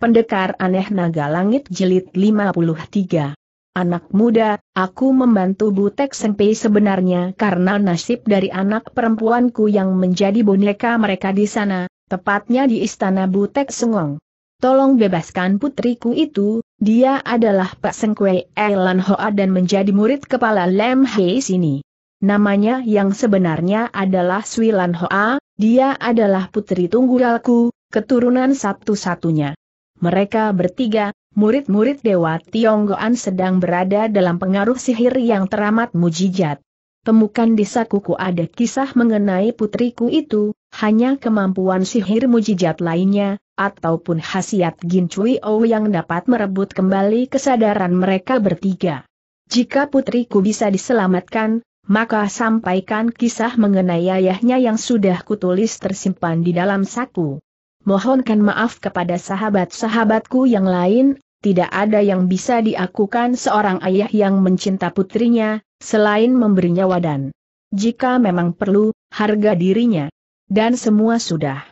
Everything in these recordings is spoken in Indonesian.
Pendekar aneh naga langit Jelit 53. Anak muda, aku membantu Butek Senpei sebenarnya karena nasib dari anak perempuanku yang menjadi boneka mereka di sana, tepatnya di istana Butek Sengong. Tolong bebaskan putriku itu, dia adalah Pak Sengkwe Elan Hoa dan menjadi murid kepala Lem Hei sini. Namanya yang sebenarnya adalah Swilan Hoa, dia adalah putri tunggalku, keturunan satu-satunya. Mereka bertiga, murid-murid Dewa Tionggoan sedang berada dalam pengaruh sihir yang teramat mujijat. Temukan di sakuku ada kisah mengenai putriku itu, hanya kemampuan sihir mujijat lainnya, ataupun khasiat Gin Cui O oh yang dapat merebut kembali kesadaran mereka bertiga. Jika putriku bisa diselamatkan, maka sampaikan kisah mengenai ayahnya yang sudah kutulis tersimpan di dalam saku mohonkan maaf kepada sahabat-sahabatku yang lain, tidak ada yang bisa diakukan seorang ayah yang mencinta putrinya, selain memberinya wadan. Jika memang perlu, harga dirinya. Dan semua sudah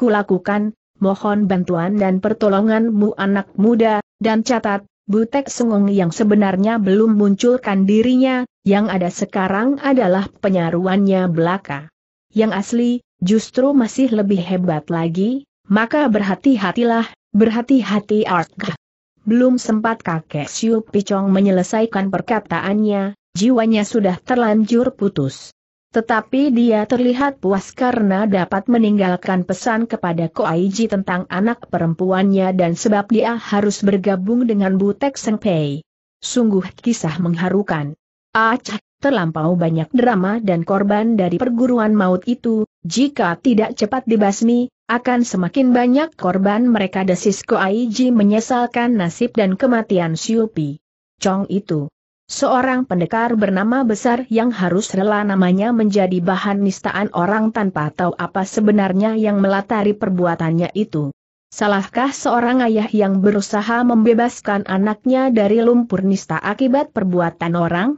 kulakukan, mohon bantuan dan pertolonganmu anak muda, dan catat, Butek Sengong yang sebenarnya belum munculkan dirinya, yang ada sekarang adalah penyaruannya belaka. Yang asli, justru masih lebih hebat lagi, maka berhati-hatilah, berhati-hati Artgah. Belum sempat kakek Siu Picong menyelesaikan perkataannya, jiwanya sudah terlanjur putus. Tetapi dia terlihat puas karena dapat meninggalkan pesan kepada Koaiji tentang anak perempuannya dan sebab dia harus bergabung dengan Butek Sengpei. Sungguh kisah mengharukan. Acah, terlampau banyak drama dan korban dari perguruan maut itu, jika tidak cepat dibasmi, akan semakin banyak korban mereka desis Koaiji menyesalkan nasib dan kematian Siupi. Chong itu. Seorang pendekar bernama besar yang harus rela namanya menjadi bahan nistaan orang tanpa tahu apa sebenarnya yang melatari perbuatannya itu. Salahkah seorang ayah yang berusaha membebaskan anaknya dari lumpur nista akibat perbuatan orang?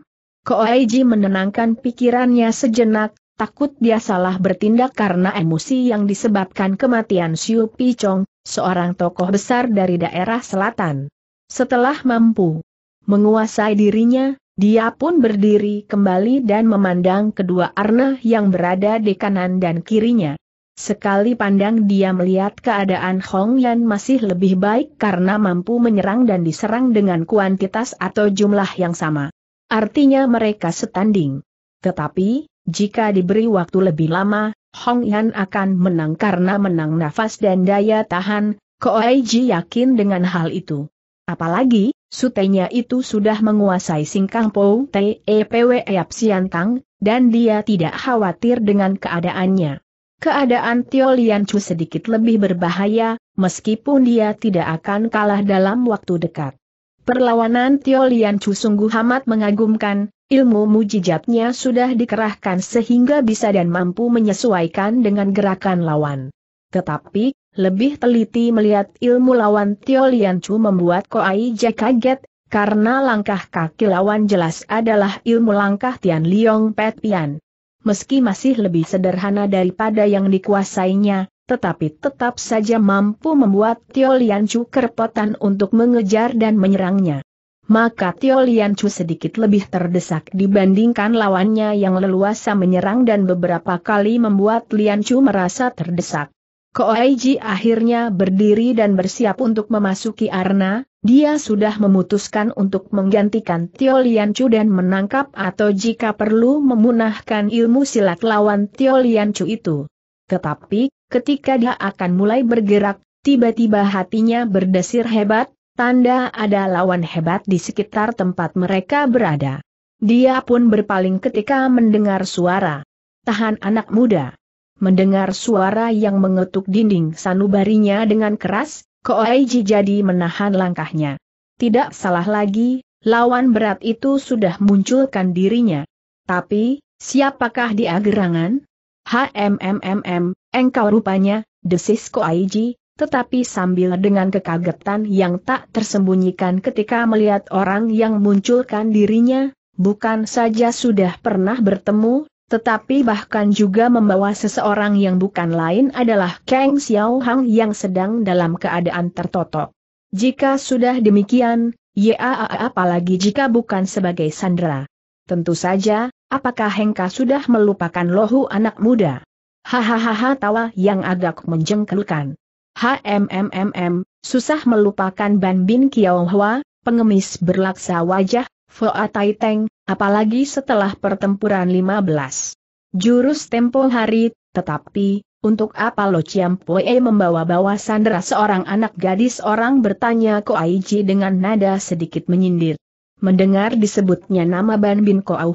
Koaiji menenangkan pikirannya sejenak, takut dia salah bertindak karena emosi yang disebabkan kematian Xiu Pichong, seorang tokoh besar dari daerah selatan. Setelah mampu menguasai dirinya, dia pun berdiri kembali dan memandang kedua Arna yang berada di kanan dan kirinya. Sekali pandang dia melihat keadaan Hong Yan masih lebih baik karena mampu menyerang dan diserang dengan kuantitas atau jumlah yang sama. Artinya mereka setanding. Tetapi, jika diberi waktu lebih lama, Hong Yan akan menang karena menang nafas dan daya tahan, Ji yakin dengan hal itu. Apalagi, sutenya itu sudah menguasai singkang Pou Tepwe Yap Siantang, dan dia tidak khawatir dengan keadaannya. Keadaan Tio Lian Chu sedikit lebih berbahaya, meskipun dia tidak akan kalah dalam waktu dekat. Perlawanan Tio Chu sungguh amat mengagumkan, ilmu mujijatnya sudah dikerahkan sehingga bisa dan mampu menyesuaikan dengan gerakan lawan. Tetapi, lebih teliti melihat ilmu lawan Tio Chu membuat Ai Je kaget, karena langkah kaki lawan jelas adalah ilmu langkah Tian Liong Pet Pian. Meski masih lebih sederhana daripada yang dikuasainya, tetapi tetap saja mampu membuat Tio Chu kerepotan untuk mengejar dan menyerangnya. Maka Tio Chu sedikit lebih terdesak dibandingkan lawannya yang leluasa menyerang dan beberapa kali membuat Lian Chu merasa terdesak. Koaiji akhirnya berdiri dan bersiap untuk memasuki arena, dia sudah memutuskan untuk menggantikan Tio Chu dan menangkap atau jika perlu memunahkan ilmu silat lawan Tio Chu itu. Tetapi, ketika dia akan mulai bergerak, tiba-tiba hatinya berdesir hebat, tanda ada lawan hebat di sekitar tempat mereka berada. Dia pun berpaling ketika mendengar suara. Tahan anak muda. Mendengar suara yang mengetuk dinding sanubarinya dengan keras, Koaiji jadi menahan langkahnya. Tidak salah lagi, lawan berat itu sudah munculkan dirinya. Tapi, siapakah dia gerangan? HMMMM, engkau rupanya, desis Ko Aiji. tetapi sambil dengan kekagetan yang tak tersembunyikan ketika melihat orang yang munculkan dirinya, bukan saja sudah pernah bertemu, tetapi bahkan juga membawa seseorang yang bukan lain adalah Kang Xiao Hang yang sedang dalam keadaan tertotok. Jika sudah demikian, ya apalagi jika bukan sebagai sandera. Tentu saja, apakah Hengka sudah melupakan lohu anak muda? Hahaha tawa yang agak menjengkelkan. HMMMM, susah melupakan Ban Bin Kiaohwa, pengemis berlaksa wajah, Foa Tai Teng, apalagi setelah pertempuran 15. Jurus tempo hari, tetapi, untuk apa Lo Chiam Poe membawa-bawa sandera seorang anak gadis orang bertanya Ko Aiji dengan nada sedikit menyindir. Mendengar disebutnya nama Ban Bin Koau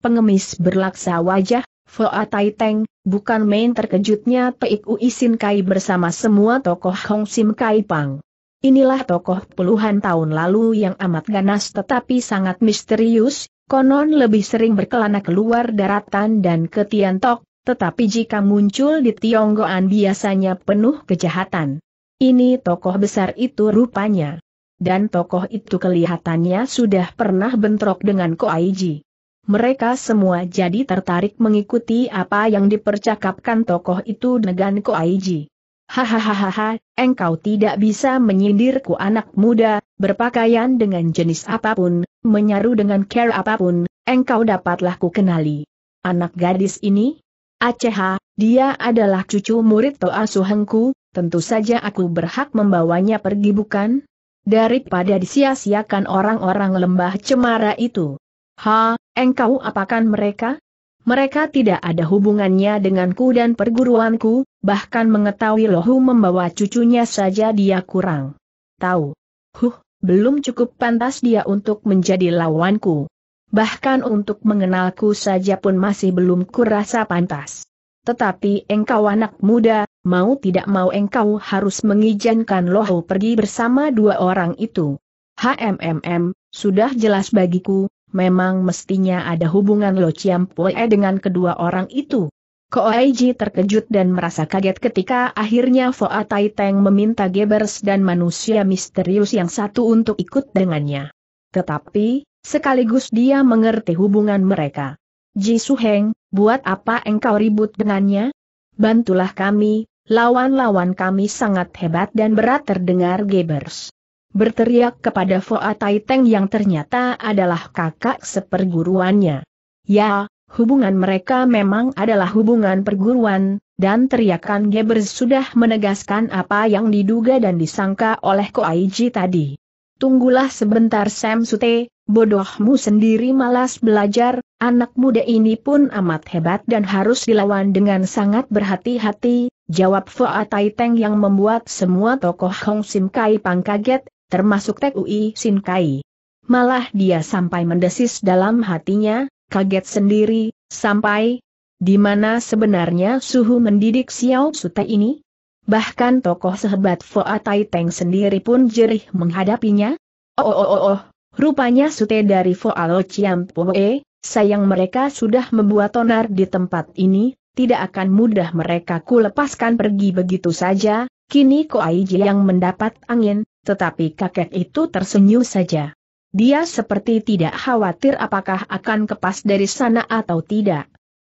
pengemis berlaksa wajah, Foa Tai Teng, bukan main terkejutnya Peik Ui Sin Kai bersama semua tokoh Hong Sim Kai Pang. Inilah tokoh puluhan tahun lalu yang amat ganas tetapi sangat misterius, konon lebih sering berkelana keluar daratan dan ke Tiantok, tetapi jika muncul di Tionggoan biasanya penuh kejahatan. Ini tokoh besar itu rupanya dan tokoh itu kelihatannya sudah pernah bentrok dengan Ko Aiji. Mereka semua jadi tertarik mengikuti apa yang dipercakapkan tokoh itu dengan Ko Aiji. Hahaha, engkau tidak bisa menyindirku anak muda, berpakaian dengan jenis apapun, menyaru dengan care apapun, engkau dapatlah ku kenali. Anak gadis ini? Aceh, dia adalah cucu murid Toa Suhengku, tentu saja aku berhak membawanya pergi bukan? daripada disia-siakan orang-orang lembah cemara itu. Ha, engkau apakan mereka? Mereka tidak ada hubungannya denganku dan perguruanku, bahkan mengetahui lohu membawa cucunya saja dia kurang. Tahu. Huh, belum cukup pantas dia untuk menjadi lawanku. Bahkan untuk mengenalku saja pun masih belum kurasa pantas. Tetapi engkau anak muda, mau tidak mau engkau harus mengizinkan Loho pergi bersama dua orang itu. HMMM, sudah jelas bagiku, memang mestinya ada hubungan Lo Pue dengan kedua orang itu. Koaiji terkejut dan merasa kaget ketika akhirnya Foa Tai Teng meminta Gebers dan manusia misterius yang satu untuk ikut dengannya. Tetapi, sekaligus dia mengerti hubungan mereka. Ji Suheng, buat apa engkau ribut dengannya? Bantulah kami, Lawan-lawan kami sangat hebat dan berat terdengar Gebers. Berteriak kepada Foa Teng yang ternyata adalah kakak seperguruannya. Ya, hubungan mereka memang adalah hubungan perguruan, dan teriakan Gebers sudah menegaskan apa yang diduga dan disangka oleh Koaiji tadi. Tunggulah sebentar Sam Sute, Bodohmu sendiri malas belajar, anak muda ini pun amat hebat dan harus dilawan dengan sangat berhati-hati, jawab Tai Teng yang membuat semua tokoh Hong Sim Kai Pang kaget, termasuk Tek Ui Sin Kai. Malah dia sampai mendesis dalam hatinya, kaget sendiri, sampai, di mana sebenarnya suhu mendidik Xiao Sute ini? Bahkan tokoh sehebat Tai Teng sendiri pun jerih menghadapinya? Oh oh oh oh. oh Rupanya sute dari Foalo Ciampoe, sayang mereka sudah membuat onar di tempat ini, tidak akan mudah mereka ku pergi begitu saja, kini Koaiji yang mendapat angin, tetapi kakek itu tersenyum saja. Dia seperti tidak khawatir apakah akan kepas dari sana atau tidak.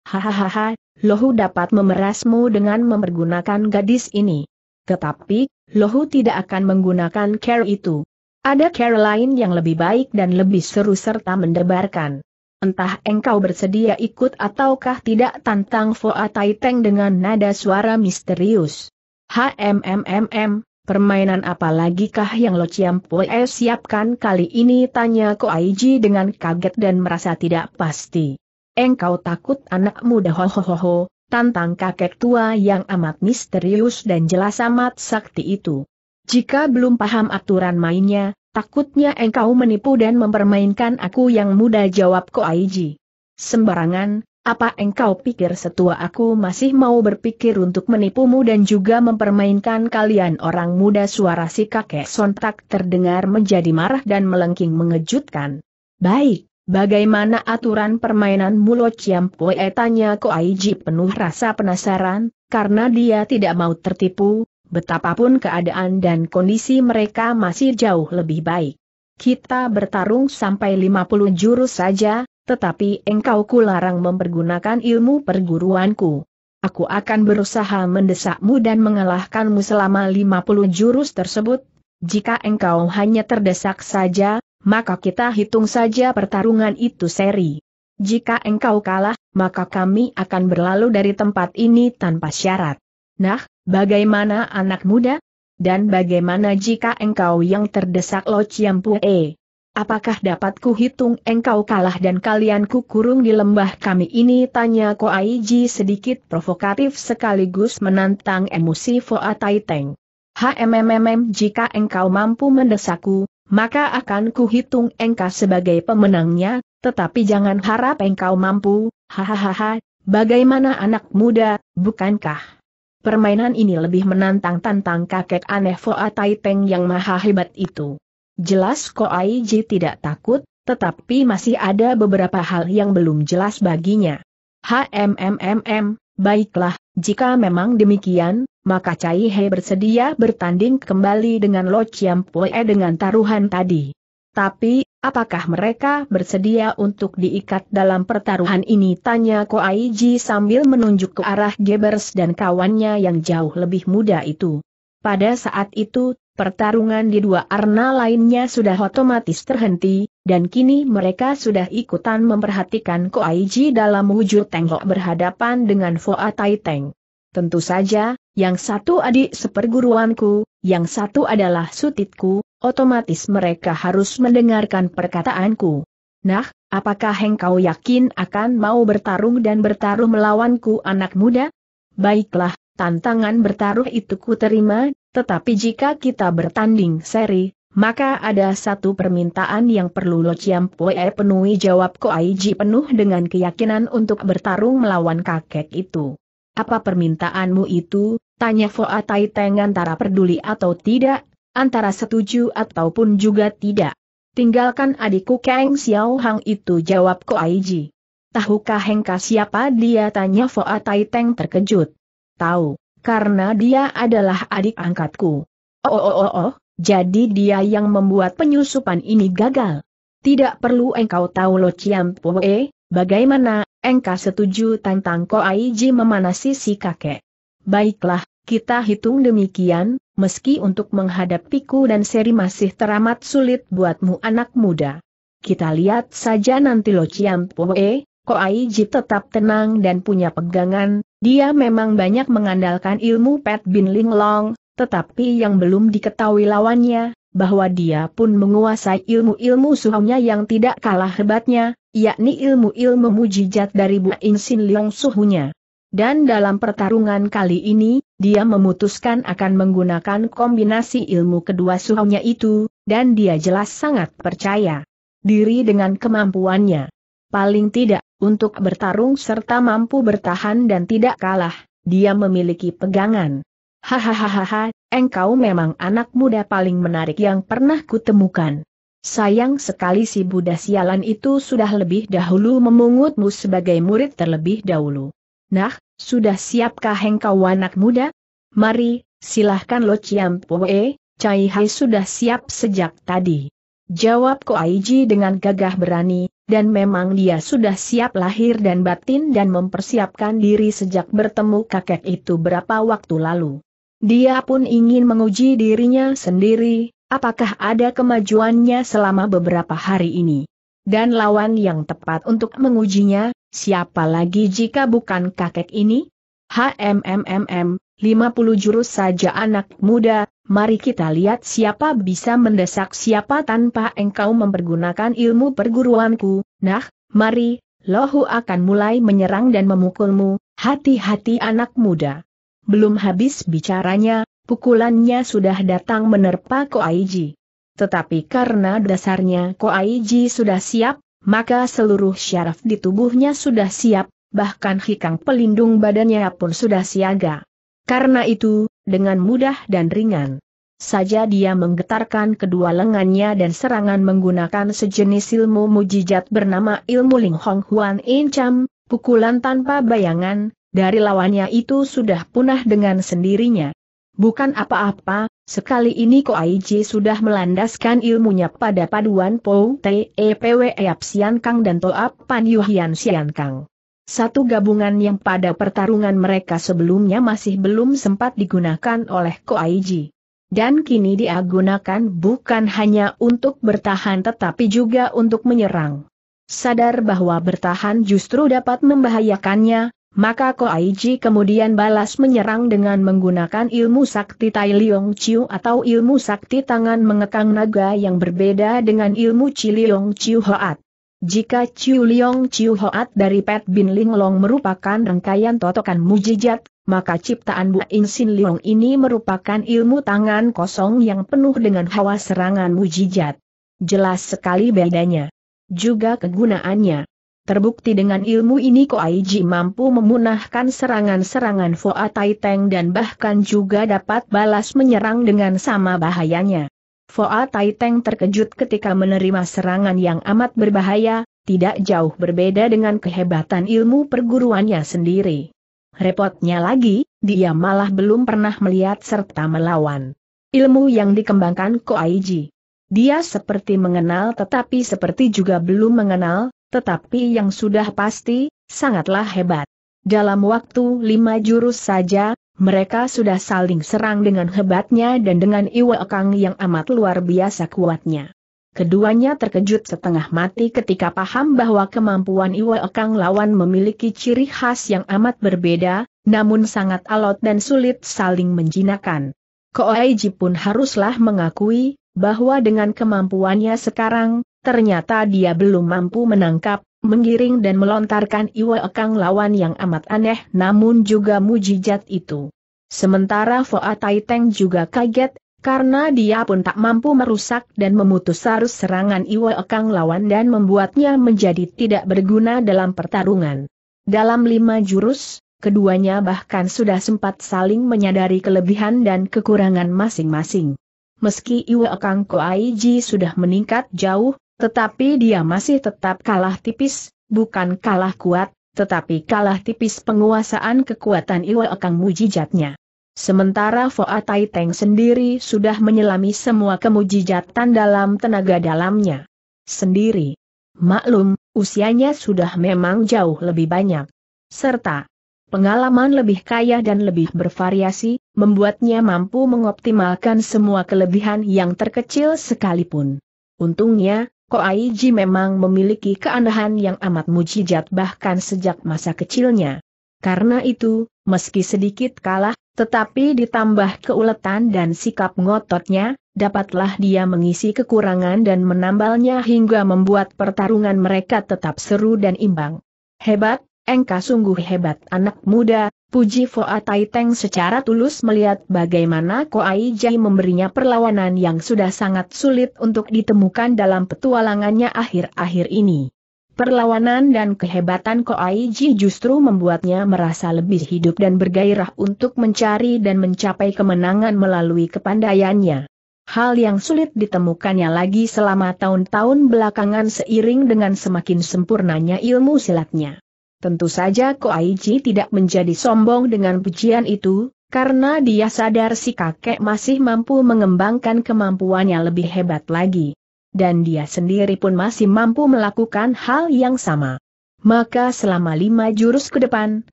Hahaha, Lohu dapat memerasmu dengan mempergunakan gadis ini. Tetapi, Lohu tidak akan menggunakan care itu. Ada Caroline yang lebih baik dan lebih seru serta mendebarkan. Entah engkau bersedia ikut ataukah tidak tantang Foa Taiteng dengan nada suara misterius. HMMMM, permainan apalagikah yang Lo Chiam siapkan kali ini tanya Ko Aiji dengan kaget dan merasa tidak pasti. Engkau takut anak muda hohohoho, tantang kakek tua yang amat misterius dan jelas amat sakti itu. Jika belum paham aturan mainnya, takutnya engkau menipu dan mempermainkan aku yang muda jawab Ko Aiji. Sembarangan, apa engkau pikir setua aku masih mau berpikir untuk menipumu dan juga mempermainkan kalian orang muda suara si kakek sontak terdengar menjadi marah dan melengking mengejutkan. Baik, bagaimana aturan permainan Mulo Ciampoe tanya Aiji penuh rasa penasaran, karena dia tidak mau tertipu, Betapapun keadaan dan kondisi mereka masih jauh lebih baik. Kita bertarung sampai 50 jurus saja, tetapi engkau kularang mempergunakan ilmu perguruanku. Aku akan berusaha mendesakmu dan mengalahkanmu selama 50 jurus tersebut. Jika engkau hanya terdesak saja, maka kita hitung saja pertarungan itu seri. Jika engkau kalah, maka kami akan berlalu dari tempat ini tanpa syarat. Nah, Bagaimana anak muda? Dan bagaimana jika engkau yang terdesak Lo ciampu Pue? Apakah dapat kuhitung engkau kalah dan kalian kukurung di lembah kami ini? Tanya Ko Koaiji sedikit provokatif sekaligus menantang emosi Foa Taiteng. HMMMM jika engkau mampu mendesakku, maka akan kuhitung engkau sebagai pemenangnya, tetapi jangan harap engkau mampu, hahaha, bagaimana anak muda, bukankah? Permainan ini lebih menantang tantang kakek aneh Foa Taiping yang maha hebat itu. Jelas Ai Ji tidak takut, tetapi masih ada beberapa hal yang belum jelas baginya. HMMMM, baiklah, jika memang demikian, maka Cai He bersedia bertanding kembali dengan Lo Chiam Pue dengan taruhan tadi. Tapi, Apakah mereka bersedia untuk diikat dalam pertaruhan ini? Tanya Ko Koaiji sambil menunjuk ke arah Gebers dan kawannya yang jauh lebih muda itu. Pada saat itu, pertarungan di dua arna lainnya sudah otomatis terhenti, dan kini mereka sudah ikutan memperhatikan Ko Koaiji dalam wujud tengok berhadapan dengan Foa Tai Teng. Tentu saja, yang satu adik seperguruanku, yang satu adalah sutitku, otomatis mereka harus mendengarkan perkataanku. Nah, apakah engkau yakin akan mau bertarung dan bertaruh melawanku anak muda? Baiklah, tantangan bertaruh itu ku terima, tetapi jika kita bertanding seri, maka ada satu permintaan yang perlu Lo Chiam penuhi jawab Aiji penuh dengan keyakinan untuk bertarung melawan kakek itu. Apa permintaanmu itu? Tanya Foa Tai Teng antara peduli atau tidak, antara setuju ataupun juga tidak. Tinggalkan adikku Kang Xiao Hang itu jawab Ko Aiji. Tahukah Hengka siapa dia tanya Foa Tai Teng terkejut. Tahu, karena dia adalah adik angkatku. Oh oh oh oh, jadi dia yang membuat penyusupan ini gagal. Tidak perlu engkau tahu Lo Chiam Poe, bagaimana, engkau setuju tentang Ko Aiji memanasi si kakek. Baiklah, kita hitung demikian, meski untuk menghadapiku dan seri masih teramat sulit buatmu anak muda. Kita lihat saja nanti Lo Chiam Poe, Koaiji tetap tenang dan punya pegangan, dia memang banyak mengandalkan ilmu Pet Bin Ling Long, tetapi yang belum diketahui lawannya, bahwa dia pun menguasai ilmu-ilmu suhunya yang tidak kalah hebatnya, yakni ilmu-ilmu mujizat dari Bu Insin Leong suhunya. Dan dalam pertarungan kali ini, dia memutuskan akan menggunakan kombinasi ilmu kedua suhunya itu, dan dia jelas sangat percaya diri dengan kemampuannya. Paling tidak, untuk bertarung serta mampu bertahan dan tidak kalah, dia memiliki pegangan. Hahaha, engkau memang anak muda paling menarik yang pernah kutemukan. Sayang sekali si Buddha sialan itu sudah lebih dahulu memungutmu sebagai murid terlebih dahulu. Nah, sudah siapkah engkau anak muda? Mari, silahkan lo Ciam Poe, Cai Hai sudah siap sejak tadi. Jawab Ko Aiji dengan gagah berani, dan memang dia sudah siap lahir dan batin dan mempersiapkan diri sejak bertemu kakek itu berapa waktu lalu. Dia pun ingin menguji dirinya sendiri, apakah ada kemajuannya selama beberapa hari ini dan lawan yang tepat untuk mengujinya, siapa lagi jika bukan kakek ini? HMMMM, 50 jurus saja anak muda, mari kita lihat siapa bisa mendesak siapa tanpa engkau mempergunakan ilmu perguruanku. Nah, mari, lohu akan mulai menyerang dan memukulmu, hati-hati anak muda. Belum habis bicaranya, pukulannya sudah datang menerpa Koaiji tetapi karena dasarnya Ko Koaiji sudah siap, maka seluruh syaraf di tubuhnya sudah siap, bahkan hikang pelindung badannya pun sudah siaga. Karena itu, dengan mudah dan ringan saja dia menggetarkan kedua lengannya dan serangan menggunakan sejenis ilmu mujijat bernama ilmu Ling Hong Huan In Cham, pukulan tanpa bayangan, dari lawannya itu sudah punah dengan sendirinya. Bukan apa-apa, Sekali ini Ko Aiji sudah melandaskan ilmunya pada paduan Pou Te Pwe Ap Sian Kang dan Toap Pan Yuhian Sian Kang. Satu gabungan yang pada pertarungan mereka sebelumnya masih belum sempat digunakan oleh Ko Aiji. Dan kini dia gunakan bukan hanya untuk bertahan tetapi juga untuk menyerang. Sadar bahwa bertahan justru dapat membahayakannya, maka Ko Koaiji kemudian balas menyerang dengan menggunakan ilmu sakti Tai Liong Chiu atau ilmu sakti tangan mengekang naga yang berbeda dengan ilmu Chi Liong Chiu Hoat. Jika Chiu Liong Chiu Hoat dari Pet Bin Ling Long merupakan rangkaian totokan mujijat, maka ciptaan Bu In Sin Liong ini merupakan ilmu tangan kosong yang penuh dengan hawa serangan mujijat. Jelas sekali bedanya. Juga kegunaannya. Terbukti dengan ilmu ini Ko Koaiji mampu memunahkan serangan-serangan Foa Tai dan bahkan juga dapat balas menyerang dengan sama bahayanya. Foa Tai terkejut ketika menerima serangan yang amat berbahaya, tidak jauh berbeda dengan kehebatan ilmu perguruannya sendiri. Repotnya lagi, dia malah belum pernah melihat serta melawan. Ilmu yang dikembangkan Ko Koaiji. Dia seperti mengenal tetapi seperti juga belum mengenal, tetapi yang sudah pasti, sangatlah hebat. Dalam waktu lima jurus saja, mereka sudah saling serang dengan hebatnya dan dengan Iwa Kang yang amat luar biasa kuatnya. Keduanya terkejut setengah mati ketika paham bahwa kemampuan Iwa Kang lawan memiliki ciri khas yang amat berbeda, namun sangat alot dan sulit saling menjinakkan. Koaiji pun haruslah mengakui, bahwa dengan kemampuannya sekarang, Ternyata dia belum mampu menangkap, menggiring dan melontarkan Iwa Ekang lawan yang amat aneh namun juga mujizat itu. Sementara Foa Tai juga kaget, karena dia pun tak mampu merusak dan memutus arus serangan Iwa Ekang lawan dan membuatnya menjadi tidak berguna dalam pertarungan. Dalam lima jurus, keduanya bahkan sudah sempat saling menyadari kelebihan dan kekurangan masing-masing. Meski Iwa Kang Koaiji sudah meningkat jauh, tetapi dia masih tetap kalah tipis, bukan kalah kuat, tetapi kalah tipis penguasaan kekuatan Iwa Akang mujijatnya. Sementara Foa Tai Teng sendiri sudah menyelami semua kemujijatan dalam tenaga dalamnya. Sendiri. Maklum, usianya sudah memang jauh lebih banyak. Serta pengalaman lebih kaya dan lebih bervariasi, membuatnya mampu mengoptimalkan semua kelebihan yang terkecil sekalipun. Untungnya, Ko Aiji memang memiliki keanehan yang amat mujizat bahkan sejak masa kecilnya. Karena itu, meski sedikit kalah, tetapi ditambah keuletan dan sikap ngototnya, dapatlah dia mengisi kekurangan dan menambalnya hingga membuat pertarungan mereka tetap seru dan imbang. Hebat, engkau sungguh hebat anak muda, puji Foa Tai Teng secara tulus melihat bagaimana Koai Jai memberinya perlawanan yang sudah sangat sulit untuk ditemukan dalam petualangannya akhir-akhir ini. Perlawanan dan kehebatan Koai Ji justru membuatnya merasa lebih hidup dan bergairah untuk mencari dan mencapai kemenangan melalui kepandaiannya. Hal yang sulit ditemukannya lagi selama tahun-tahun belakangan seiring dengan semakin sempurnanya ilmu silatnya. Tentu saja Ko Aichi tidak menjadi sombong dengan pujian itu, karena dia sadar si kakek masih mampu mengembangkan kemampuannya lebih hebat lagi. Dan dia sendiri pun masih mampu melakukan hal yang sama. Maka selama lima jurus ke depan,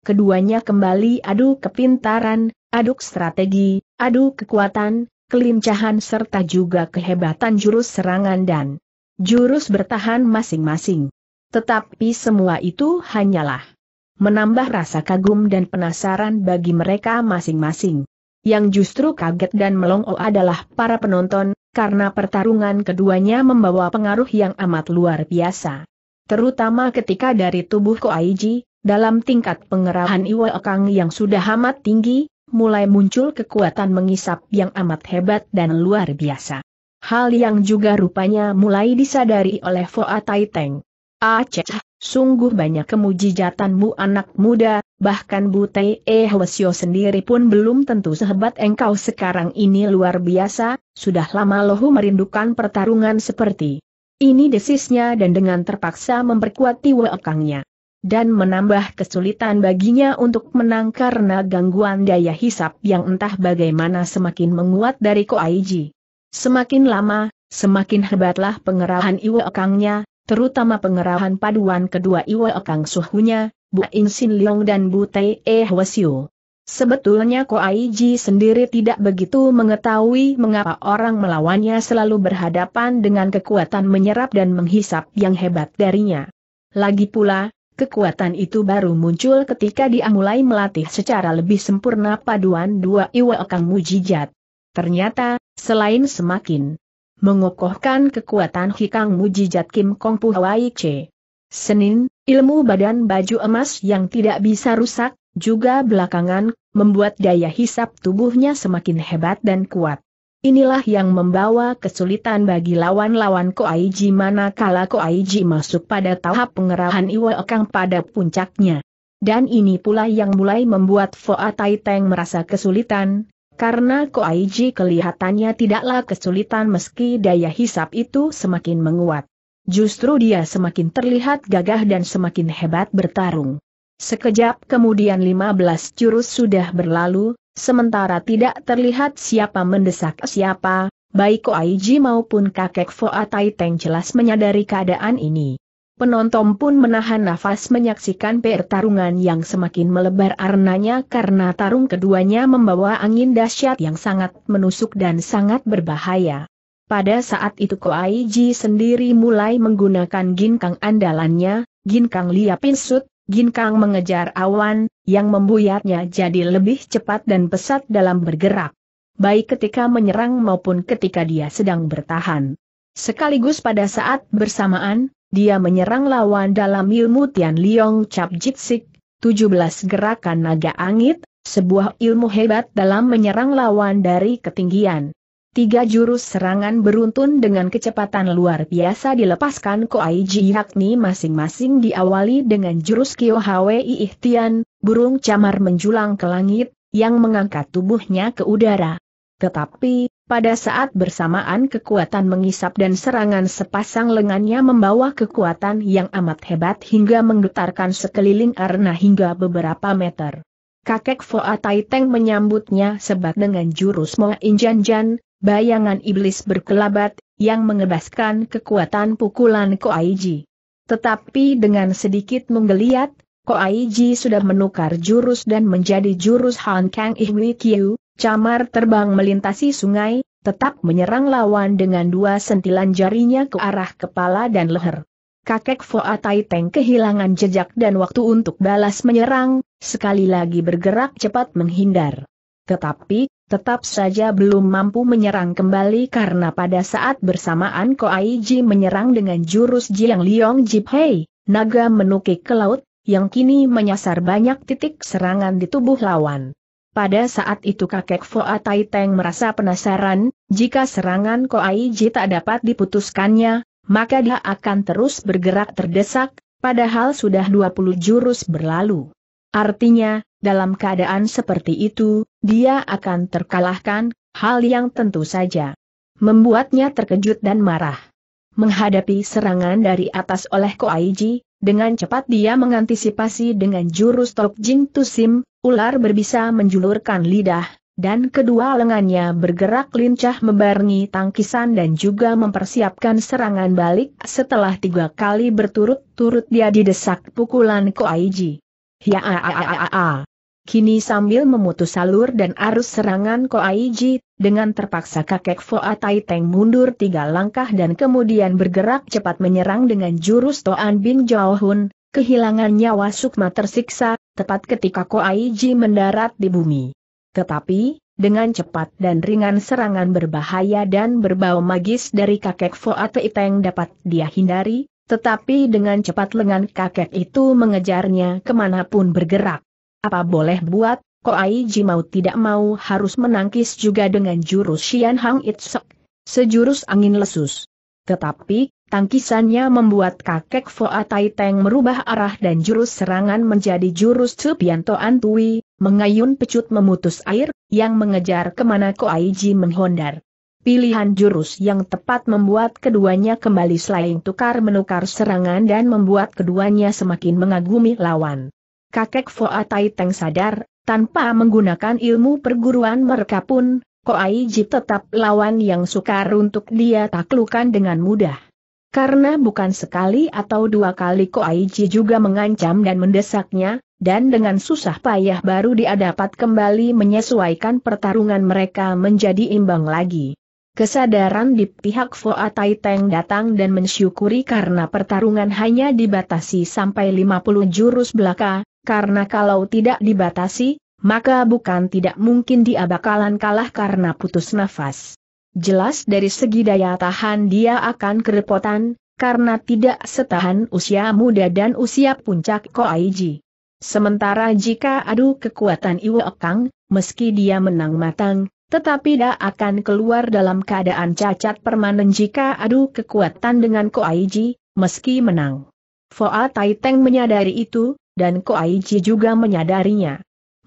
keduanya kembali adu kepintaran, aduk strategi, adu kekuatan, kelincahan serta juga kehebatan jurus serangan dan jurus bertahan masing-masing. Tetapi semua itu hanyalah menambah rasa kagum dan penasaran bagi mereka masing-masing. Yang justru kaget dan melongo adalah para penonton, karena pertarungan keduanya membawa pengaruh yang amat luar biasa. Terutama ketika dari tubuh Koaiji, dalam tingkat pengerahan Iwa Okang yang sudah amat tinggi, mulai muncul kekuatan mengisap yang amat hebat dan luar biasa. Hal yang juga rupanya mulai disadari oleh Foa Taiteng. Aceh, sungguh banyak kemujijatanmu anak muda, bahkan eh Ehwasyo sendiri pun belum tentu sehebat engkau sekarang ini luar biasa, sudah lama lohu merindukan pertarungan seperti ini desisnya dan dengan terpaksa memperkuat tiwa ekangnya. Dan menambah kesulitan baginya untuk menang karena gangguan daya hisap yang entah bagaimana semakin menguat dari Koaiji. Semakin lama, Semakin hebatlah pengerahan iwa ekangnya, terutama pengerahan paduan kedua Iwa Kang Suhunya, Bu In Sin Leong dan Bu Tei E Hwasyu. Sebetulnya Ko Aiji sendiri tidak begitu mengetahui mengapa orang melawannya selalu berhadapan dengan kekuatan menyerap dan menghisap yang hebat darinya. Lagi pula, kekuatan itu baru muncul ketika dia mulai melatih secara lebih sempurna paduan dua Iwa Kang Mujijat. Ternyata, selain semakin mengokohkan kekuatan Hikang Mujijat Kim Kong Hawaii C. Senin, ilmu badan baju emas yang tidak bisa rusak, juga belakangan, membuat daya hisap tubuhnya semakin hebat dan kuat. Inilah yang membawa kesulitan bagi lawan-lawan Koaiji manakala Aiji masuk pada tahap pengerahan Iwa Ekang pada puncaknya. Dan ini pula yang mulai membuat Foa Tai Teng merasa kesulitan, karena Koaiji kelihatannya tidaklah kesulitan meski daya hisap itu semakin menguat. Justru dia semakin terlihat gagah dan semakin hebat bertarung. Sekejap kemudian 15 jurus sudah berlalu, sementara tidak terlihat siapa mendesak siapa, baik Koaiji maupun kakek Foa Teng jelas menyadari keadaan ini. Penonton pun menahan nafas menyaksikan pertarungan yang semakin melebar arnanya karena tarung keduanya membawa angin dahsyat yang sangat menusuk dan sangat berbahaya. Pada saat itu Koai Ji sendiri mulai menggunakan ginkang andalannya, ginkang liapin sud, ginkang mengejar awan, yang membuatnya jadi lebih cepat dan pesat dalam bergerak. Baik ketika menyerang maupun ketika dia sedang bertahan. Sekaligus pada saat bersamaan, dia menyerang lawan dalam ilmu Tian Liong Cap Jitsik, 17 gerakan naga angit, sebuah ilmu hebat dalam menyerang lawan dari ketinggian. Tiga jurus serangan beruntun dengan kecepatan luar biasa dilepaskan Koai Ji yakni masing-masing diawali dengan jurus Kyo Hwi Ihtian, burung camar menjulang ke langit, yang mengangkat tubuhnya ke udara. Tetapi, pada saat bersamaan kekuatan mengisap dan serangan sepasang lengannya membawa kekuatan yang amat hebat hingga menggetarkan sekeliling arena hingga beberapa meter. Kakek Foa Taiteng menyambutnya sebat dengan jurus Moa Injanjan, bayangan iblis berkelabat, yang mengebaskan kekuatan pukulan Koaiji. Tetapi dengan sedikit menggeliat, Koaiji sudah menukar jurus dan menjadi jurus Han Kang Ihwi Kiu, Camar terbang melintasi sungai, tetap menyerang lawan dengan dua sentilan jarinya ke arah kepala dan leher. Kakek Foa Tai Teng kehilangan jejak dan waktu untuk balas menyerang, sekali lagi bergerak cepat menghindar. Tetapi, tetap saja belum mampu menyerang kembali karena pada saat bersamaan Koai Ji menyerang dengan jurus Jiang Liong Hei, naga menukik ke laut, yang kini menyasar banyak titik serangan di tubuh lawan. Pada saat itu kakek Foa Tai Teng merasa penasaran, jika serangan Koaiji Ji tak dapat diputuskannya, maka dia akan terus bergerak terdesak, padahal sudah 20 jurus berlalu. Artinya, dalam keadaan seperti itu, dia akan terkalahkan, hal yang tentu saja membuatnya terkejut dan marah. Menghadapi serangan dari atas oleh Ko Aiji, dengan cepat dia mengantisipasi dengan jurus Tok Jing Tusim, ular berbisa menjulurkan lidah, dan kedua lengannya bergerak lincah membarengi tangkisan dan juga mempersiapkan serangan balik setelah tiga kali berturut-turut dia didesak pukulan Koaiji. Ya a a a a a. Kini sambil memutus salur dan arus serangan Ko Koaiji, dengan terpaksa kakek Fo Tai Teng mundur tiga langkah dan kemudian bergerak cepat menyerang dengan jurus Toan Bin Jao Hun, kehilangan nyawa Sukma tersiksa, tepat ketika Ko Koaiji mendarat di bumi. Tetapi, dengan cepat dan ringan serangan berbahaya dan berbau magis dari kakek Fo Tai Teng dapat dia hindari, tetapi dengan cepat lengan kakek itu mengejarnya kemanapun bergerak. Apa boleh buat, Ko Ji mau tidak mau harus menangkis juga dengan jurus Xian Hang Itsek, sejurus angin lesus. Tetapi, tangkisannya membuat kakek Foa Tai Teng merubah arah dan jurus serangan menjadi jurus Cepianto Antui, mengayun pecut memutus air, yang mengejar kemana Ko Ji menghondar. Pilihan jurus yang tepat membuat keduanya kembali selain tukar-menukar serangan dan membuat keduanya semakin mengagumi lawan kakek Foa Tai Teng sadar, tanpa menggunakan ilmu perguruan mereka pun, Ai Ji tetap lawan yang sukar untuk dia taklukan dengan mudah. Karena bukan sekali atau dua kali Ai Ji juga mengancam dan mendesaknya, dan dengan susah payah baru dia dapat kembali menyesuaikan pertarungan mereka menjadi imbang lagi. Kesadaran di pihak Foa Tai Teng datang dan mensyukuri karena pertarungan hanya dibatasi sampai 50 jurus belaka, karena kalau tidak dibatasi, maka bukan tidak mungkin dia bakalan kalah karena putus nafas. Jelas dari segi daya tahan dia akan kerepotan, karena tidak setahan usia muda dan usia puncak Koaiji. Sementara jika adu kekuatan Iwo Kang, meski dia menang matang, tetapi dia akan keluar dalam keadaan cacat permanen jika adu kekuatan dengan Koaiji, meski menang. Foa Taiteng menyadari itu, dan Koaiji juga menyadarinya.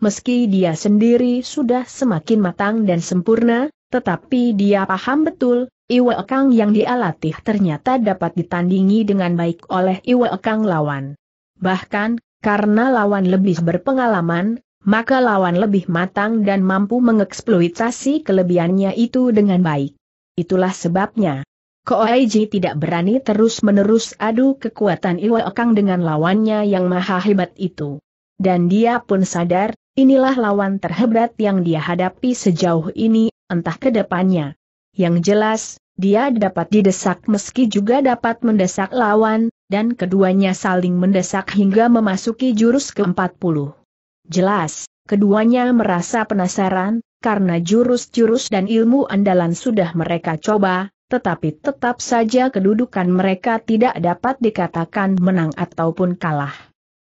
Meski dia sendiri sudah semakin matang dan sempurna, tetapi dia paham betul, Iwa Kang yang dia latih ternyata dapat ditandingi dengan baik oleh Iwa Kang lawan. Bahkan, karena lawan lebih berpengalaman, maka lawan lebih matang dan mampu mengeksploitasi kelebihannya itu dengan baik. Itulah sebabnya, Koaiji tidak berani terus-menerus adu kekuatan Iwa Okang dengan lawannya yang maha hebat itu. Dan dia pun sadar, inilah lawan terhebat yang dia hadapi sejauh ini, entah ke depannya. Yang jelas, dia dapat didesak meski juga dapat mendesak lawan, dan keduanya saling mendesak hingga memasuki jurus ke-40. Jelas, keduanya merasa penasaran, karena jurus-jurus dan ilmu andalan sudah mereka coba, tetapi tetap saja kedudukan mereka tidak dapat dikatakan menang ataupun kalah.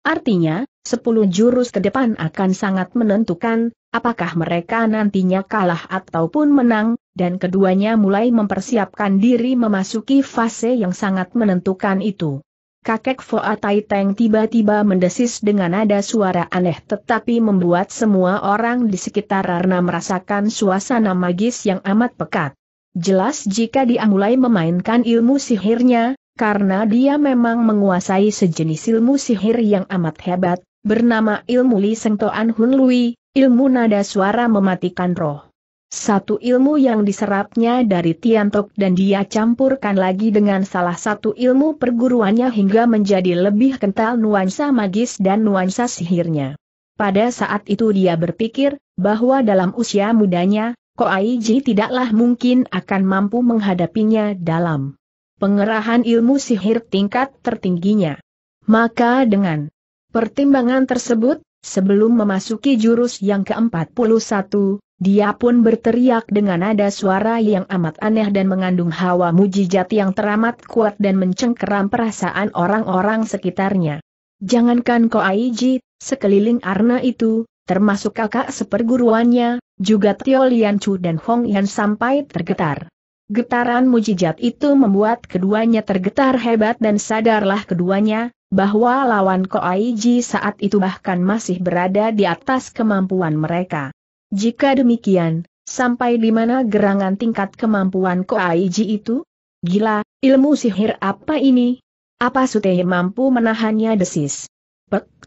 Artinya, sepuluh jurus ke depan akan sangat menentukan, apakah mereka nantinya kalah ataupun menang, dan keduanya mulai mempersiapkan diri memasuki fase yang sangat menentukan itu. Kakek Foa Tai Teng tiba-tiba mendesis dengan nada suara aneh tetapi membuat semua orang di sekitar Arna merasakan suasana magis yang amat pekat. Jelas jika dia mulai memainkan ilmu sihirnya, karena dia memang menguasai sejenis ilmu sihir yang amat hebat, bernama ilmu Li Sengtoan Hun Lui, ilmu nada suara mematikan roh. Satu ilmu yang diserapnya dari Tiantok dan dia campurkan lagi dengan salah satu ilmu perguruannya hingga menjadi lebih kental nuansa magis dan nuansa sihirnya. Pada saat itu dia berpikir, bahwa dalam usia mudanya, Ko Koaiji tidaklah mungkin akan mampu menghadapinya dalam pengerahan ilmu sihir tingkat tertingginya. Maka dengan pertimbangan tersebut, sebelum memasuki jurus yang ke-41, dia pun berteriak dengan nada suara yang amat aneh dan mengandung hawa mujizat yang teramat kuat dan mencengkeram perasaan orang-orang sekitarnya. Jangankan Ko Koaiji, sekeliling Arna itu, termasuk kakak seperguruannya, juga Tio Lian Chu dan Hong Yan sampai tergetar. Getaran mujijat itu membuat keduanya tergetar hebat dan sadarlah keduanya, bahwa lawan Ko Ji saat itu bahkan masih berada di atas kemampuan mereka. Jika demikian, sampai di mana gerangan tingkat kemampuan Ko Ji itu? Gila, ilmu sihir apa ini? Apa Suteye mampu menahannya desis?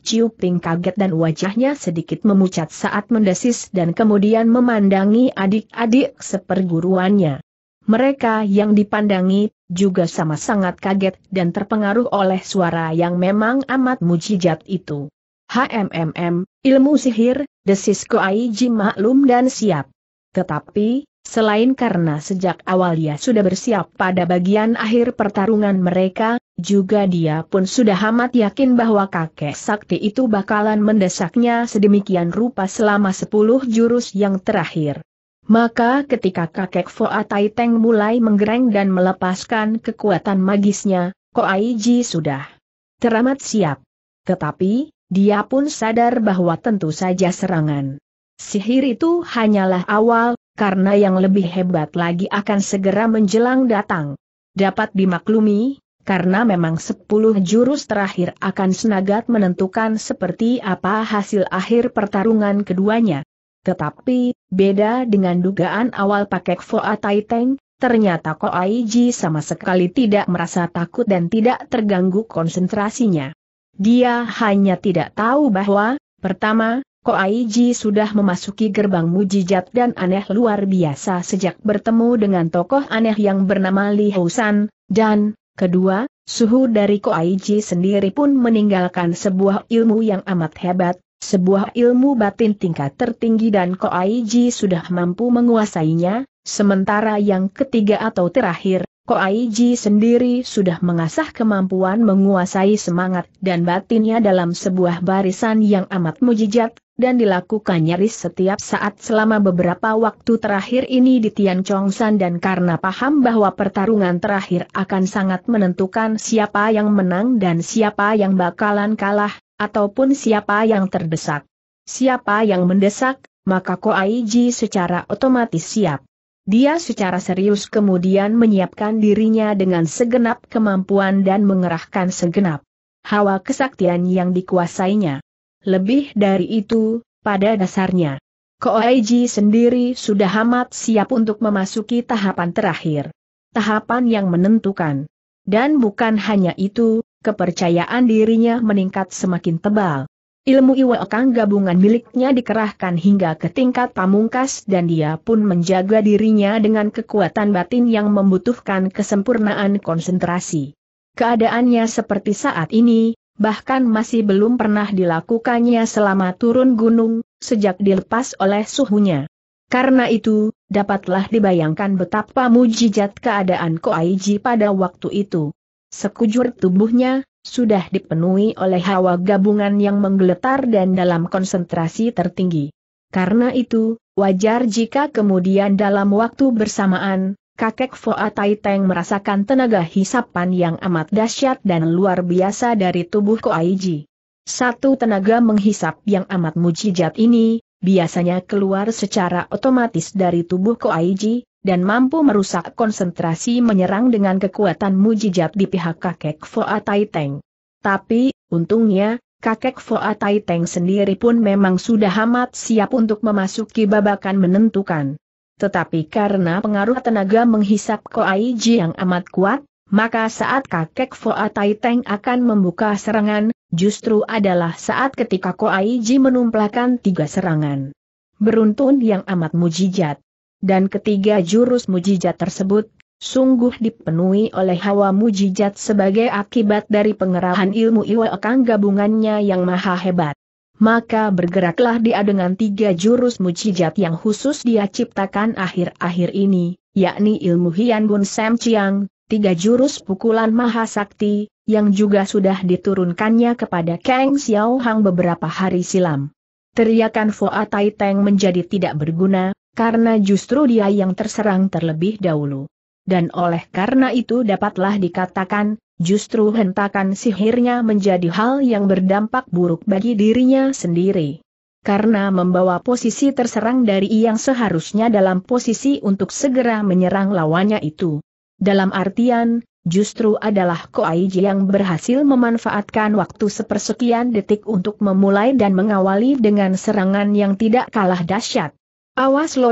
Ciu Ping kaget dan wajahnya sedikit memucat saat mendesis dan kemudian memandangi adik-adik seperguruannya. Mereka yang dipandangi juga sama sangat kaget dan terpengaruh oleh suara yang memang amat mujizat itu. HMMM, ilmu sihir, desis Koai Ji maklum dan siap. Tetapi, Selain karena sejak awal dia sudah bersiap pada bagian akhir pertarungan mereka, juga dia pun sudah amat yakin bahwa kakek sakti itu bakalan mendesaknya sedemikian rupa selama sepuluh jurus yang terakhir. Maka ketika kakek Foa Tai Teng mulai menggereng dan melepaskan kekuatan magisnya, Ko Koaiji sudah teramat siap. Tetapi, dia pun sadar bahwa tentu saja serangan. Sihir itu hanyalah awal, karena yang lebih hebat lagi akan segera menjelang datang. Dapat dimaklumi, karena memang sepuluh jurus terakhir akan senagat menentukan seperti apa hasil akhir pertarungan keduanya. Tetapi, beda dengan dugaan awal pakai Foa Taiteng, ternyata Ko Aiji sama sekali tidak merasa takut dan tidak terganggu konsentrasinya. Dia hanya tidak tahu bahwa, pertama, Ko Koaiji sudah memasuki gerbang mujizat dan aneh luar biasa sejak bertemu dengan tokoh aneh yang bernama Li Housan, dan, kedua, suhu dari Ko Koaiji sendiri pun meninggalkan sebuah ilmu yang amat hebat, sebuah ilmu batin tingkat tertinggi dan Ko Koaiji sudah mampu menguasainya, sementara yang ketiga atau terakhir, Ko Koaiji sendiri sudah mengasah kemampuan menguasai semangat dan batinnya dalam sebuah barisan yang amat mujijat, dan dilakukan nyaris setiap saat selama beberapa waktu terakhir ini di Tian Chongsan dan karena paham bahwa pertarungan terakhir akan sangat menentukan siapa yang menang dan siapa yang bakalan kalah, ataupun siapa yang terdesak. Siapa yang mendesak, maka Ko Koaiji secara otomatis siap. Dia secara serius kemudian menyiapkan dirinya dengan segenap kemampuan dan mengerahkan segenap hawa kesaktian yang dikuasainya. Lebih dari itu, pada dasarnya, Koeji sendiri sudah amat siap untuk memasuki tahapan terakhir. Tahapan yang menentukan. Dan bukan hanya itu, kepercayaan dirinya meningkat semakin tebal. Ilmu Iwakang gabungan miliknya dikerahkan hingga ke tingkat pamungkas dan dia pun menjaga dirinya dengan kekuatan batin yang membutuhkan kesempurnaan konsentrasi. Keadaannya seperti saat ini, bahkan masih belum pernah dilakukannya selama turun gunung, sejak dilepas oleh suhunya. Karena itu, dapatlah dibayangkan betapa mujizat keadaan Koaiji pada waktu itu. Sekujur tubuhnya, sudah dipenuhi oleh hawa gabungan yang menggeletar dan dalam konsentrasi tertinggi. Karena itu, wajar jika kemudian dalam waktu bersamaan, kakek Foa Tai Teng merasakan tenaga hisapan yang amat dahsyat dan luar biasa dari tubuh Aiji. Satu tenaga menghisap yang amat mujijat ini, biasanya keluar secara otomatis dari tubuh Aiji dan mampu merusak konsentrasi menyerang dengan kekuatan mujijat di pihak kakek Foa Tai Teng. Tapi, untungnya, kakek Foa Tai Teng sendiri pun memang sudah amat siap untuk memasuki babakan menentukan. Tetapi karena pengaruh tenaga menghisap Koai Ji yang amat kuat, maka saat kakek Foa Tai Teng akan membuka serangan, justru adalah saat ketika Koai Ji menumplahkan tiga serangan. Beruntun yang amat mujijat dan ketiga jurus mujijat tersebut, sungguh dipenuhi oleh hawa mujijat sebagai akibat dari pengerahan ilmu Iwa akan gabungannya yang maha hebat. Maka bergeraklah dia dengan tiga jurus mujijat yang khusus dia ciptakan akhir-akhir ini, yakni ilmu Hian Bun Sam Chiang, tiga jurus pukulan maha sakti, yang juga sudah diturunkannya kepada Kang Xiao Hang beberapa hari silam. Teriakan Foa Tai Teng menjadi tidak berguna, karena justru dia yang terserang terlebih dahulu. Dan oleh karena itu dapatlah dikatakan, justru hentakan sihirnya menjadi hal yang berdampak buruk bagi dirinya sendiri. Karena membawa posisi terserang dari yang seharusnya dalam posisi untuk segera menyerang lawannya itu. Dalam artian, justru adalah Koaiji yang berhasil memanfaatkan waktu sepersekian detik untuk memulai dan mengawali dengan serangan yang tidak kalah dahsyat. Awas lo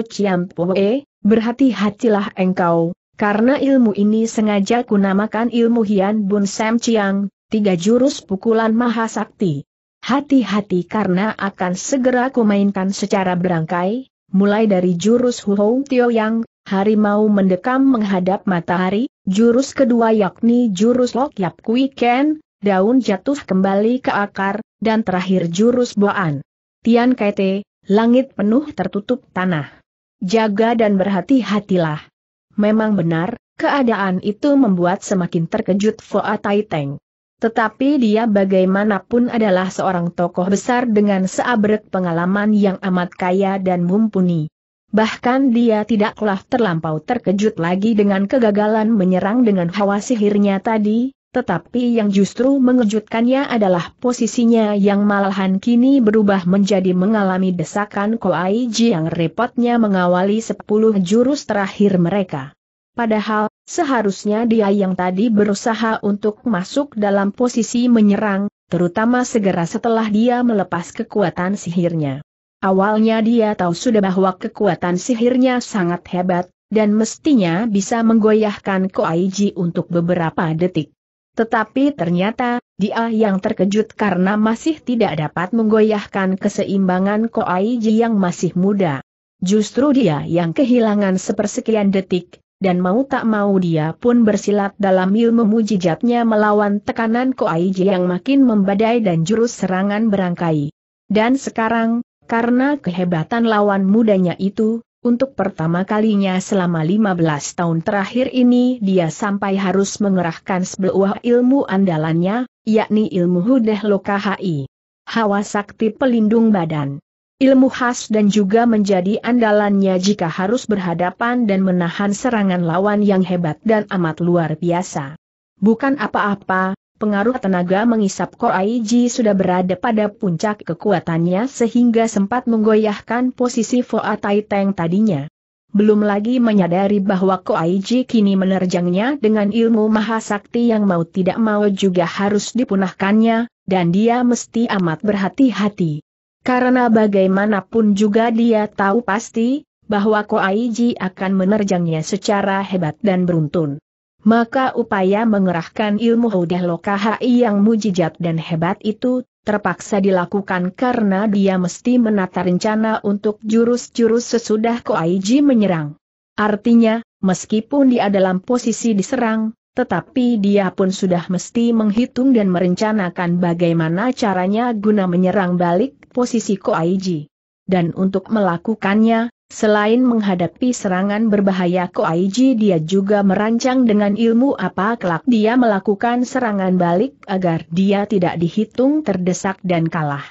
poe, berhati-hatilah engkau, karena ilmu ini sengaja kunamakan ilmu Hian Bun Sam Chiang, tiga jurus pukulan mahasakti. Hati-hati karena akan segera kumainkan secara berangkai, mulai dari jurus hu Huhou Tio Yang, harimau mendekam menghadap matahari, jurus kedua yakni jurus Lok Yap Kui Ken, daun jatuh kembali ke akar, dan terakhir jurus Boan. Tian Kete, langit penuh tertutup tanah. Jaga dan berhati-hatilah. Memang benar, keadaan itu membuat semakin terkejut Foa Taiteng. Tetapi dia bagaimanapun adalah seorang tokoh besar dengan seabrek pengalaman yang amat kaya dan mumpuni. Bahkan dia tidaklah terlampau terkejut lagi dengan kegagalan menyerang dengan hawa sihirnya tadi, tetapi yang justru mengejutkannya adalah posisinya yang malahan kini berubah menjadi mengalami desakan Koaiji yang repotnya mengawali sepuluh jurus terakhir mereka. Padahal, seharusnya dia yang tadi berusaha untuk masuk dalam posisi menyerang, terutama segera setelah dia melepas kekuatan sihirnya. Awalnya dia tahu sudah bahwa kekuatan sihirnya sangat hebat, dan mestinya bisa menggoyahkan Koaiji untuk beberapa detik. Tetapi ternyata, dia yang terkejut karena masih tidak dapat menggoyahkan keseimbangan Koaiji yang masih muda. Justru dia yang kehilangan sepersekian detik, dan mau tak mau dia pun bersilat dalam ilmu mujijatnya melawan tekanan Koaiji yang makin membadai dan jurus serangan berangkai. Dan sekarang, karena kehebatan lawan mudanya itu, untuk pertama kalinya selama 15 tahun terakhir ini dia sampai harus mengerahkan sebuah ilmu andalannya, yakni ilmu Hudeh Lokahai. Hawa sakti pelindung badan. Ilmu khas dan juga menjadi andalannya jika harus berhadapan dan menahan serangan lawan yang hebat dan amat luar biasa. Bukan apa-apa, pengaruh tenaga mengisap Koaiji sudah berada pada puncak kekuatannya sehingga sempat menggoyahkan posisi Foa Tai Teng tadinya. Belum lagi menyadari bahwa Koaiji kini menerjangnya dengan ilmu mahasakti yang mau tidak mau juga harus dipunahkannya, dan dia mesti amat berhati-hati. Karena bagaimanapun juga dia tahu pasti, bahwa Koaiji akan menerjangnya secara hebat dan beruntun maka upaya mengerahkan ilmu hudah Lokahi yang mujijat dan hebat itu, terpaksa dilakukan karena dia mesti menata rencana untuk jurus-jurus sesudah Koaiji menyerang. Artinya, meskipun dia dalam posisi diserang, tetapi dia pun sudah mesti menghitung dan merencanakan bagaimana caranya guna menyerang balik posisi Koaiji. Dan untuk melakukannya, Selain menghadapi serangan berbahaya Koaiji dia juga merancang dengan ilmu apa kelak dia melakukan serangan balik agar dia tidak dihitung terdesak dan kalah.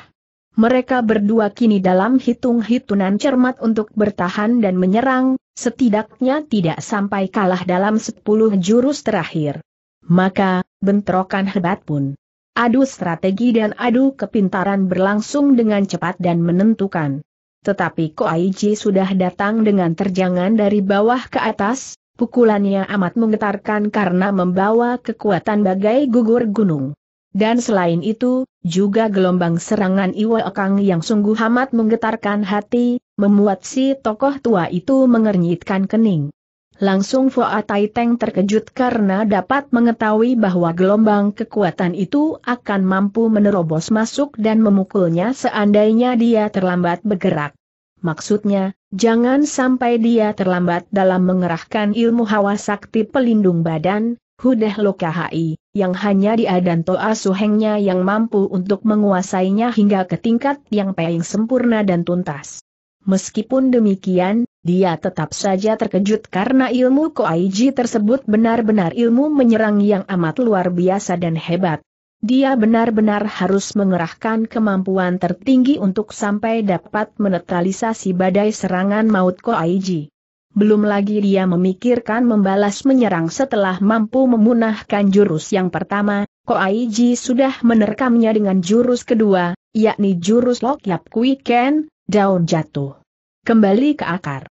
Mereka berdua kini dalam hitung-hitungan cermat untuk bertahan dan menyerang, setidaknya tidak sampai kalah dalam 10 jurus terakhir. Maka, bentrokan hebat pun. Adu strategi dan adu kepintaran berlangsung dengan cepat dan menentukan. Tetapi Koaiji sudah datang dengan terjangan dari bawah ke atas, pukulannya amat menggetarkan karena membawa kekuatan bagai gugur gunung. Dan selain itu, juga gelombang serangan Iwa yang sungguh amat menggetarkan hati, memuat si tokoh tua itu mengernyitkan kening. Langsung Foa Tai Teng terkejut karena dapat mengetahui bahwa gelombang kekuatan itu akan mampu menerobos masuk dan memukulnya seandainya dia terlambat bergerak. Maksudnya, jangan sampai dia terlambat dalam mengerahkan ilmu hawa sakti pelindung badan, Hudeh Lokahai, yang hanya dia dan Toa Suhengnya yang mampu untuk menguasainya hingga ke tingkat yang paling sempurna dan tuntas. Meskipun demikian, dia tetap saja terkejut karena ilmu Koaiji tersebut benar-benar ilmu menyerang yang amat luar biasa dan hebat. Dia benar-benar harus mengerahkan kemampuan tertinggi untuk sampai dapat menetralisasi badai serangan maut Koaiji. Belum lagi dia memikirkan membalas menyerang setelah mampu memunahkan jurus yang pertama, Koaiji sudah menerkamnya dengan jurus kedua, yakni jurus Kui Ken, daun jatuh. Kembali ke akar.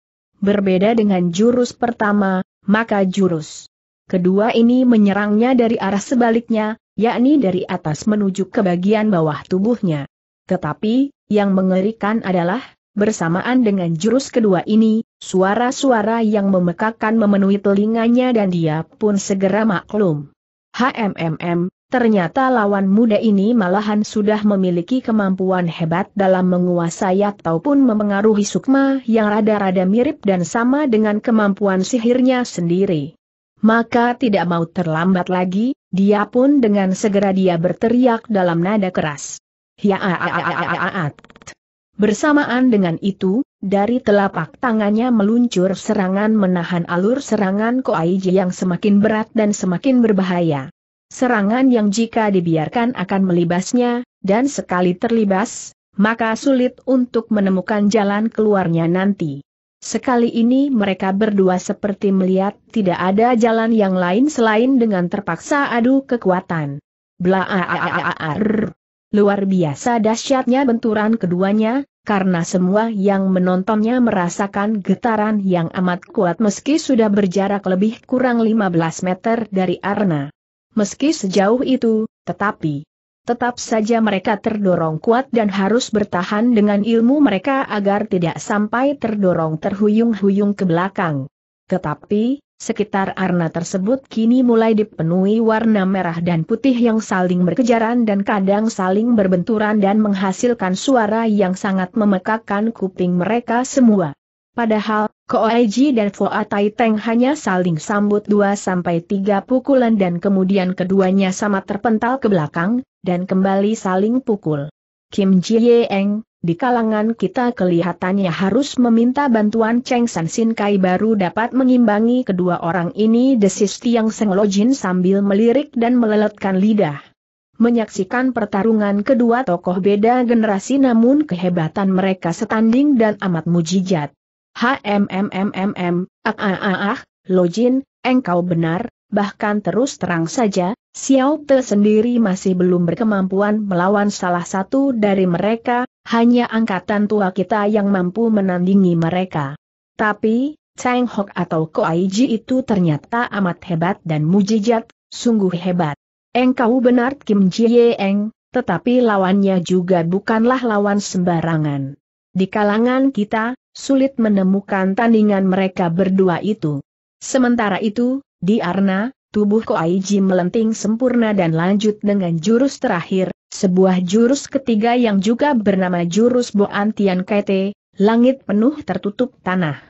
Berbeda dengan jurus pertama, maka jurus kedua ini menyerangnya dari arah sebaliknya, yakni dari atas menuju ke bagian bawah tubuhnya. Tetapi, yang mengerikan adalah, bersamaan dengan jurus kedua ini, suara-suara yang memekakan memenuhi telinganya dan dia pun segera maklum. HMMM, Ternyata lawan muda ini malahan sudah memiliki kemampuan hebat dalam menguasai ataupun memengaruhi sukma yang rada-rada mirip dan sama dengan kemampuan sihirnya sendiri. Maka tidak mau terlambat lagi, dia pun dengan segera dia berteriak dalam nada keras. Ya, a Bersamaan dengan itu, dari telapak tangannya meluncur serangan menahan alur serangan Koaiji yang semakin berat dan semakin berbahaya. Serangan yang jika dibiarkan akan melibasnya, dan sekali terlibas, maka sulit untuk menemukan jalan keluarnya nanti. Sekali ini mereka berdua seperti melihat tidak ada jalan yang lain selain dengan terpaksa adu kekuatan. Luar biasa dahsyatnya benturan keduanya, karena semua yang menontonnya merasakan getaran yang amat kuat meski sudah berjarak lebih kurang 15 meter dari Arna meski sejauh itu, tetapi tetap saja mereka terdorong kuat dan harus bertahan dengan ilmu mereka agar tidak sampai terdorong terhuyung-huyung ke belakang. Tetapi, sekitar arna tersebut kini mulai dipenuhi warna merah dan putih yang saling berkejaran dan kadang saling berbenturan dan menghasilkan suara yang sangat memekakkan kuping mereka semua. Padahal, Koeji dan Foa Tai Teng hanya saling sambut dua sampai tiga pukulan dan kemudian keduanya sama terpental ke belakang, dan kembali saling pukul. Kim Ji Yeeng, di kalangan kita kelihatannya harus meminta bantuan Cheng San Sin Kai baru dapat mengimbangi kedua orang ini desis Tiang Seng Jin sambil melirik dan meleletkan lidah. Menyaksikan pertarungan kedua tokoh beda generasi namun kehebatan mereka setanding dan amat mujijat. HMMMMM, ah ah ah ah, Lojin, engkau benar, bahkan terus terang saja, Xiao Te sendiri masih belum berkemampuan melawan salah satu dari mereka, hanya angkatan tua kita yang mampu menandingi mereka. Tapi, Cheng Hok atau Ko Ji itu ternyata amat hebat dan mujijat, sungguh hebat. Engkau benar Kim Ji Eng, tetapi lawannya juga bukanlah lawan sembarangan. Di kalangan kita, sulit menemukan tandingan mereka berdua itu. Sementara itu, di Arna, tubuh Koaiji melenting sempurna dan lanjut dengan jurus terakhir, sebuah jurus ketiga yang juga bernama jurus Boan Tian Kete, langit penuh tertutup tanah.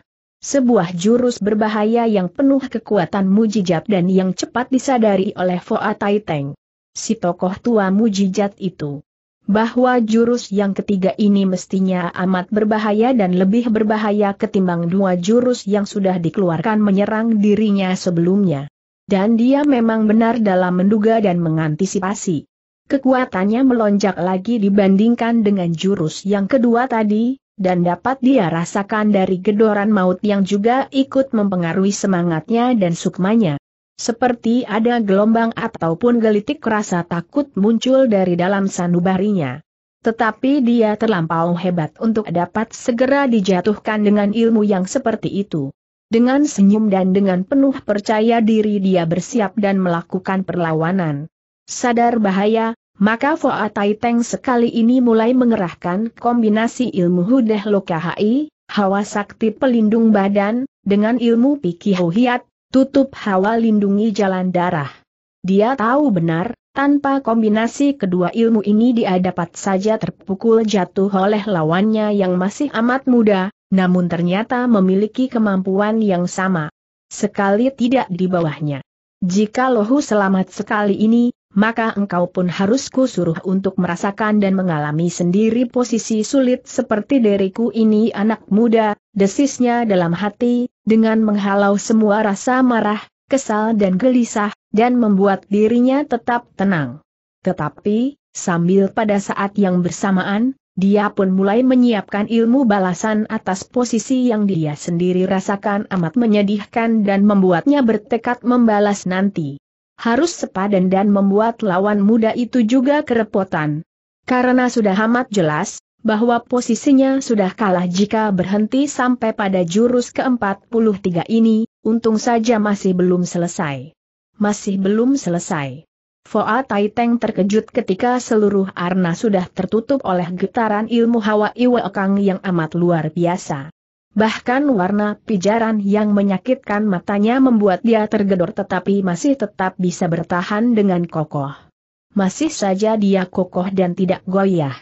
Sebuah jurus berbahaya yang penuh kekuatan mujijat dan yang cepat disadari oleh Foa Tai Teng. Si tokoh tua mujijat itu bahwa jurus yang ketiga ini mestinya amat berbahaya dan lebih berbahaya ketimbang dua jurus yang sudah dikeluarkan menyerang dirinya sebelumnya. Dan dia memang benar dalam menduga dan mengantisipasi. Kekuatannya melonjak lagi dibandingkan dengan jurus yang kedua tadi, dan dapat dia rasakan dari gedoran maut yang juga ikut mempengaruhi semangatnya dan sukmanya. Seperti ada gelombang ataupun gelitik rasa takut muncul dari dalam sanubarinya. Tetapi dia terlampau hebat untuk dapat segera dijatuhkan dengan ilmu yang seperti itu. Dengan senyum dan dengan penuh percaya diri dia bersiap dan melakukan perlawanan. Sadar bahaya, maka Foa Tai Teng sekali ini mulai mengerahkan kombinasi ilmu Hudeh Lokahai, hawa sakti pelindung badan, dengan ilmu Pikihohiat, Tutup hawa lindungi jalan darah. Dia tahu benar, tanpa kombinasi kedua ilmu ini dia dapat saja terpukul jatuh oleh lawannya yang masih amat muda, namun ternyata memiliki kemampuan yang sama. Sekali tidak di bawahnya. Jika Lohu selamat sekali ini, maka engkau pun harus kusuruh untuk merasakan dan mengalami sendiri posisi sulit seperti diriku ini anak muda, desisnya dalam hati, dengan menghalau semua rasa marah, kesal dan gelisah, dan membuat dirinya tetap tenang. Tetapi, sambil pada saat yang bersamaan, dia pun mulai menyiapkan ilmu balasan atas posisi yang dia sendiri rasakan amat menyedihkan dan membuatnya bertekad membalas nanti harus sepadan dan membuat lawan muda itu juga kerepotan. Karena sudah amat jelas, bahwa posisinya sudah kalah jika berhenti sampai pada jurus ke-43 ini, untung saja masih belum selesai. Masih belum selesai. Foa Taiteng terkejut ketika seluruh arna sudah tertutup oleh getaran ilmu Hawa Iwa Kang yang amat luar biasa. Bahkan warna pijaran yang menyakitkan matanya membuat dia tergedor tetapi masih tetap bisa bertahan dengan kokoh. Masih saja dia kokoh dan tidak goyah.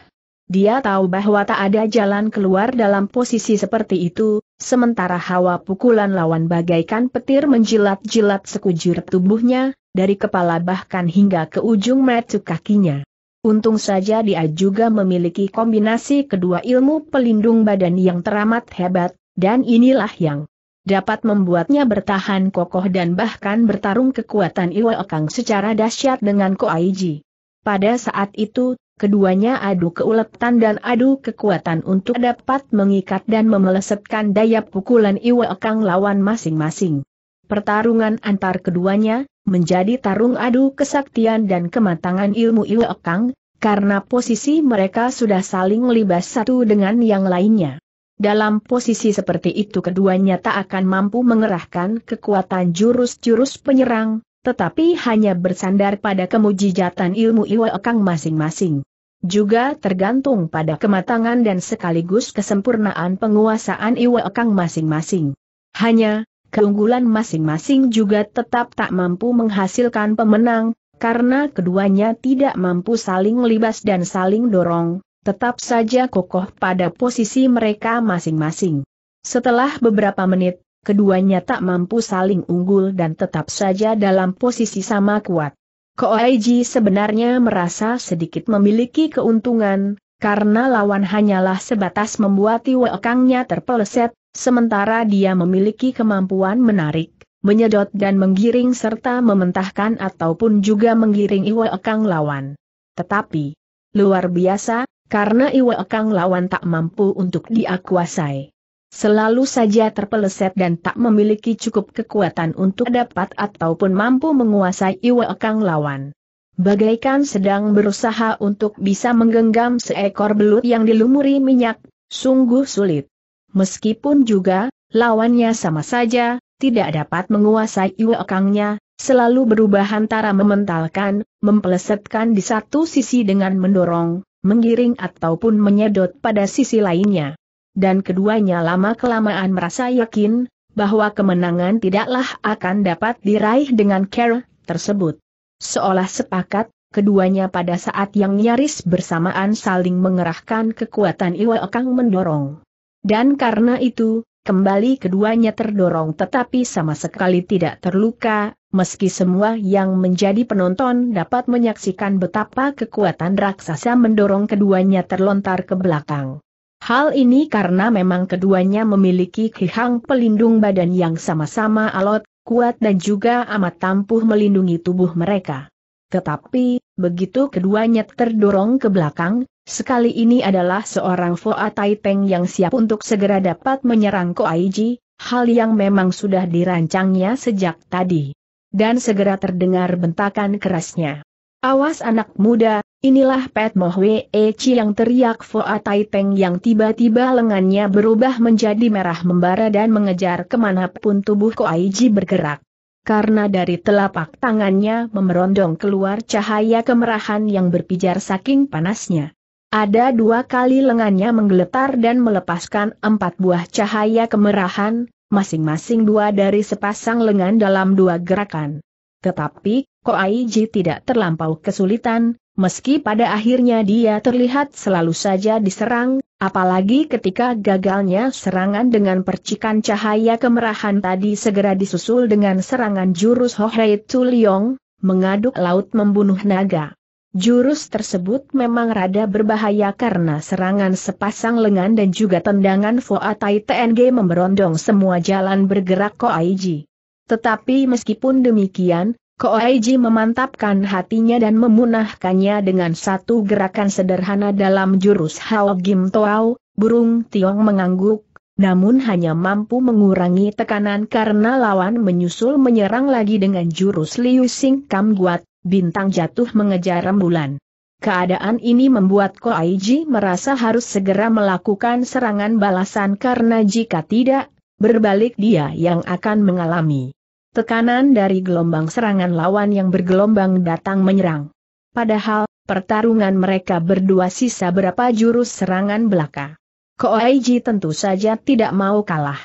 Dia tahu bahwa tak ada jalan keluar dalam posisi seperti itu, sementara hawa pukulan lawan bagaikan petir menjilat-jilat sekujur tubuhnya, dari kepala bahkan hingga ke ujung metu kakinya. Untung saja dia juga memiliki kombinasi kedua ilmu pelindung badan yang teramat hebat, dan inilah yang dapat membuatnya bertahan kokoh dan bahkan bertarung kekuatan Iwa Okang secara dahsyat dengan Koaiji. Pada saat itu, keduanya adu keuletan dan adu kekuatan untuk dapat mengikat dan memelesetkan daya pukulan Iwa Okang lawan masing-masing. Pertarungan antar keduanya, menjadi tarung adu kesaktian dan kematangan ilmu Iwa Okang, karena posisi mereka sudah saling libas satu dengan yang lainnya. Dalam posisi seperti itu keduanya tak akan mampu mengerahkan kekuatan jurus-jurus penyerang, tetapi hanya bersandar pada kemujijatan ilmu Iwa Ekang masing-masing. Juga tergantung pada kematangan dan sekaligus kesempurnaan penguasaan Iwa Ekang masing-masing. Hanya, keunggulan masing-masing juga tetap tak mampu menghasilkan pemenang, karena keduanya tidak mampu saling libas dan saling dorong, tetap saja kokoh pada posisi mereka masing-masing. Setelah beberapa menit, keduanya tak mampu saling unggul dan tetap saja dalam posisi sama kuat. Koaiji sebenarnya merasa sedikit memiliki keuntungan, karena lawan hanyalah sebatas membuat Kangnya terpeleset, sementara dia memiliki kemampuan menarik, menyedot dan menggiring serta mementahkan ataupun juga menggiring Kang lawan. Tetapi, luar biasa, karena Iwa Kang lawan tak mampu untuk diakuasai. Selalu saja terpeleset dan tak memiliki cukup kekuatan untuk dapat ataupun mampu menguasai Iwa Kang lawan. Bagaikan sedang berusaha untuk bisa menggenggam seekor belut yang dilumuri minyak, sungguh sulit. Meskipun juga, lawannya sama saja, tidak dapat menguasai Iwa Kangnya, selalu berubah antara mementalkan, mempelesetkan di satu sisi dengan mendorong, menggiring ataupun menyedot pada sisi lainnya. Dan keduanya lama-kelamaan merasa yakin, bahwa kemenangan tidaklah akan dapat diraih dengan care tersebut. Seolah sepakat, keduanya pada saat yang nyaris bersamaan saling mengerahkan kekuatan Iwa Kang mendorong. Dan karena itu, Kembali keduanya terdorong tetapi sama sekali tidak terluka, meski semua yang menjadi penonton dapat menyaksikan betapa kekuatan raksasa mendorong keduanya terlontar ke belakang. Hal ini karena memang keduanya memiliki kihang pelindung badan yang sama-sama alot, kuat dan juga amat tampuh melindungi tubuh mereka. Tetapi, begitu keduanya terdorong ke belakang, Sekali ini adalah seorang Foa Taiping yang siap untuk segera dapat menyerang Koaiji, hal yang memang sudah dirancangnya sejak tadi. Dan segera terdengar bentakan kerasnya. Awas anak muda, inilah Pat Moh Wee Chi yang teriak Foa Taiping yang tiba-tiba lengannya berubah menjadi merah membara dan mengejar kemanapun tubuh Koaiji bergerak karena dari telapak tangannya memerondong keluar cahaya kemerahan yang berpijar saking panasnya. Ada dua kali lengannya menggeletar dan melepaskan empat buah cahaya kemerahan, masing-masing dua dari sepasang lengan dalam dua gerakan. Tetapi, Koaiji tidak terlampau kesulitan, meski pada akhirnya dia terlihat selalu saja diserang, apalagi ketika gagalnya serangan dengan percikan cahaya kemerahan tadi segera disusul dengan serangan jurus Hohei Tuliong, mengaduk laut membunuh naga. Jurus tersebut memang rada berbahaya karena serangan sepasang lengan dan juga tendangan Foatai TNG memberondong semua jalan bergerak Koaiji. Tetapi meskipun demikian, Koaiji memantapkan hatinya dan memunahkannya dengan satu gerakan sederhana dalam jurus Hao Gim Toao, burung Tiong mengangguk, namun hanya mampu mengurangi tekanan karena lawan menyusul menyerang lagi dengan jurus Liu Sing Kam Guat, bintang jatuh mengejar rembulan. Keadaan ini membuat Ko Koaiji merasa harus segera melakukan serangan balasan karena jika tidak, berbalik dia yang akan mengalami tekanan dari gelombang serangan lawan yang bergelombang datang menyerang. Padahal, pertarungan mereka berdua sisa berapa jurus serangan belaka. Ko Koaiji tentu saja tidak mau kalah.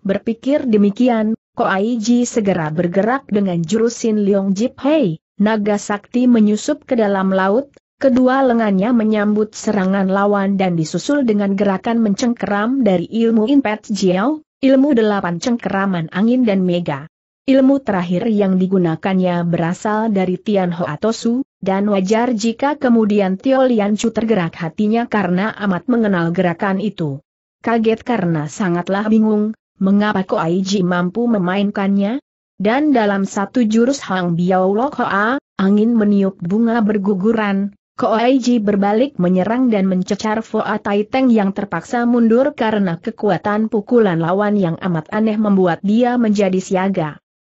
Berpikir demikian, Ko Koaiji segera bergerak dengan jurusin Leong Jip Hei, naga sakti menyusup ke dalam laut, kedua lengannya menyambut serangan lawan dan disusul dengan gerakan mencengkeram dari ilmu Impet Jiao, ilmu delapan cengkeraman angin dan mega. Ilmu terakhir yang digunakannya berasal dari Tian Ho Atosu, dan wajar jika kemudian Tio Lian Chu tergerak hatinya karena amat mengenal gerakan itu. Kaget karena sangatlah bingung, mengapa Aiji mampu memainkannya, dan dalam satu jurus Hang Biao Lo Hoa, angin meniup bunga berguguran, Koaiji berbalik menyerang dan mencecar Foa Taiteng yang terpaksa mundur karena kekuatan pukulan lawan yang amat aneh membuat dia menjadi siaga.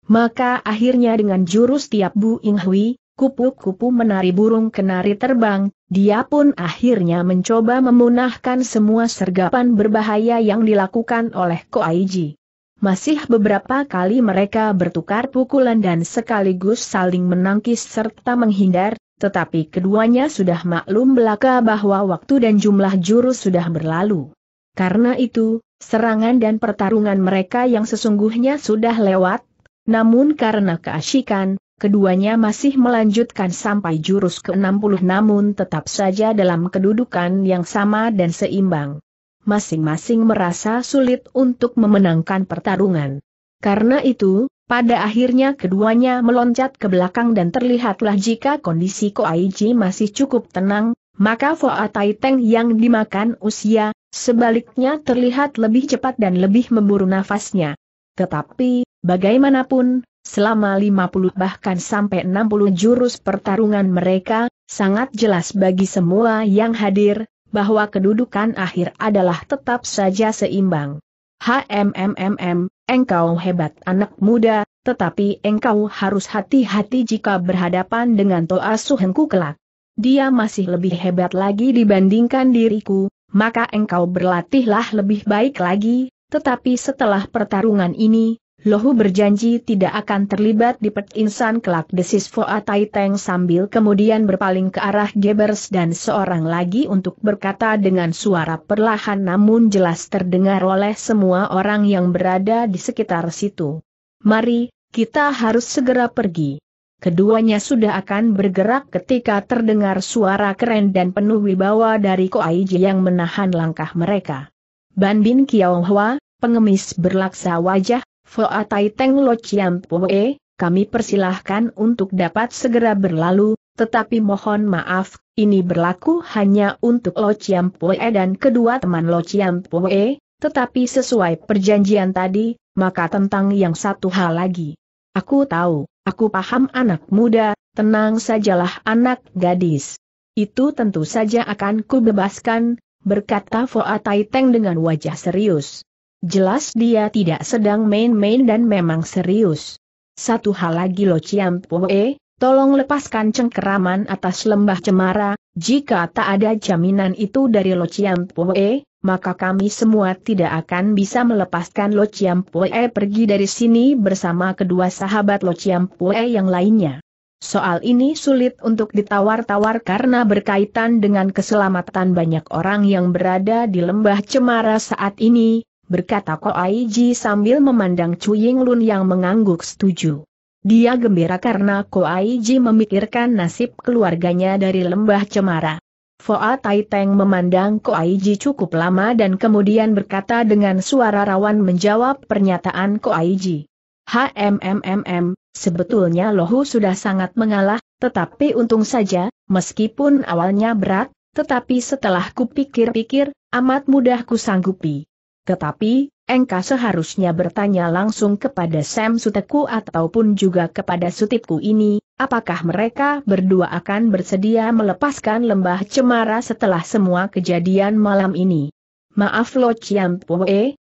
Maka akhirnya dengan jurus tiap Bu Ing Hui, kupu-kupu menari burung kenari terbang, dia pun akhirnya mencoba memunahkan semua sergapan berbahaya yang dilakukan oleh Koaiji. Masih beberapa kali mereka bertukar pukulan dan sekaligus saling menangkis serta menghindar, tetapi keduanya sudah maklum belaka bahwa waktu dan jumlah jurus sudah berlalu. Karena itu, serangan dan pertarungan mereka yang sesungguhnya sudah lewat, namun karena keasyikan, keduanya masih melanjutkan sampai jurus ke-60 namun tetap saja dalam kedudukan yang sama dan seimbang masing-masing merasa sulit untuk memenangkan pertarungan. Karena itu, pada akhirnya keduanya meloncat ke belakang dan terlihatlah jika kondisi Koaiji masih cukup tenang, maka Foa Taiteng yang dimakan usia, sebaliknya terlihat lebih cepat dan lebih memburu nafasnya. Tetapi, bagaimanapun, selama 50 bahkan sampai 60 jurus pertarungan mereka, sangat jelas bagi semua yang hadir, bahwa kedudukan akhir adalah tetap saja seimbang. HMMMM, engkau hebat anak muda, tetapi engkau harus hati-hati jika berhadapan dengan Toa Suhenku kelak. Dia masih lebih hebat lagi dibandingkan diriku, maka engkau berlatihlah lebih baik lagi, tetapi setelah pertarungan ini, Lohu berjanji tidak akan terlibat di Pet Insan kelak desis Foa Tai Teng sambil kemudian berpaling ke arah Gebers dan seorang lagi untuk berkata dengan suara perlahan namun jelas terdengar oleh semua orang yang berada di sekitar situ. Mari, kita harus segera pergi. Keduanya sudah akan bergerak ketika terdengar suara keren dan penuh wibawa dari Koaiji yang menahan langkah mereka. Ban Bin Kiao Hwa, pengemis berlaksa wajah Foa Tai Teng Lo Chiam Poe, kami persilahkan untuk dapat segera berlalu, tetapi mohon maaf, ini berlaku hanya untuk Lo Chiam Poe dan kedua teman Lo Chiam Poe, tetapi sesuai perjanjian tadi, maka tentang yang satu hal lagi. Aku tahu, aku paham anak muda, tenang sajalah anak gadis. Itu tentu saja akan kubebaskan, berkata Foa Tai Teng dengan wajah serius. Jelas dia tidak sedang main-main dan memang serius. Satu hal lagi Lo Ciam Poe, tolong lepaskan cengkeraman atas lembah cemara, jika tak ada jaminan itu dari Lo Ciam Poe, maka kami semua tidak akan bisa melepaskan Lo Ciam Poe pergi dari sini bersama kedua sahabat Lo Ciam Poe yang lainnya. Soal ini sulit untuk ditawar-tawar karena berkaitan dengan keselamatan banyak orang yang berada di lembah Cemara saat ini, berkata Ko Ji sambil memandang Ying Lun yang mengangguk setuju. Dia gembira karena Ko Ji memikirkan nasib keluarganya dari lembah cemara. Foa Tai Teng memandang Ko Ji cukup lama dan kemudian berkata dengan suara rawan menjawab pernyataan Ko Ji. HMMMM, sebetulnya Lohu sudah sangat mengalah, tetapi untung saja, meskipun awalnya berat, tetapi setelah kupikir-pikir, amat mudah kusanggupi. Tetapi, engkau seharusnya bertanya langsung kepada Sam Suteku ataupun juga kepada Sutitku ini, apakah mereka berdua akan bersedia melepaskan lembah cemara setelah semua kejadian malam ini. Maaf Lo Chiam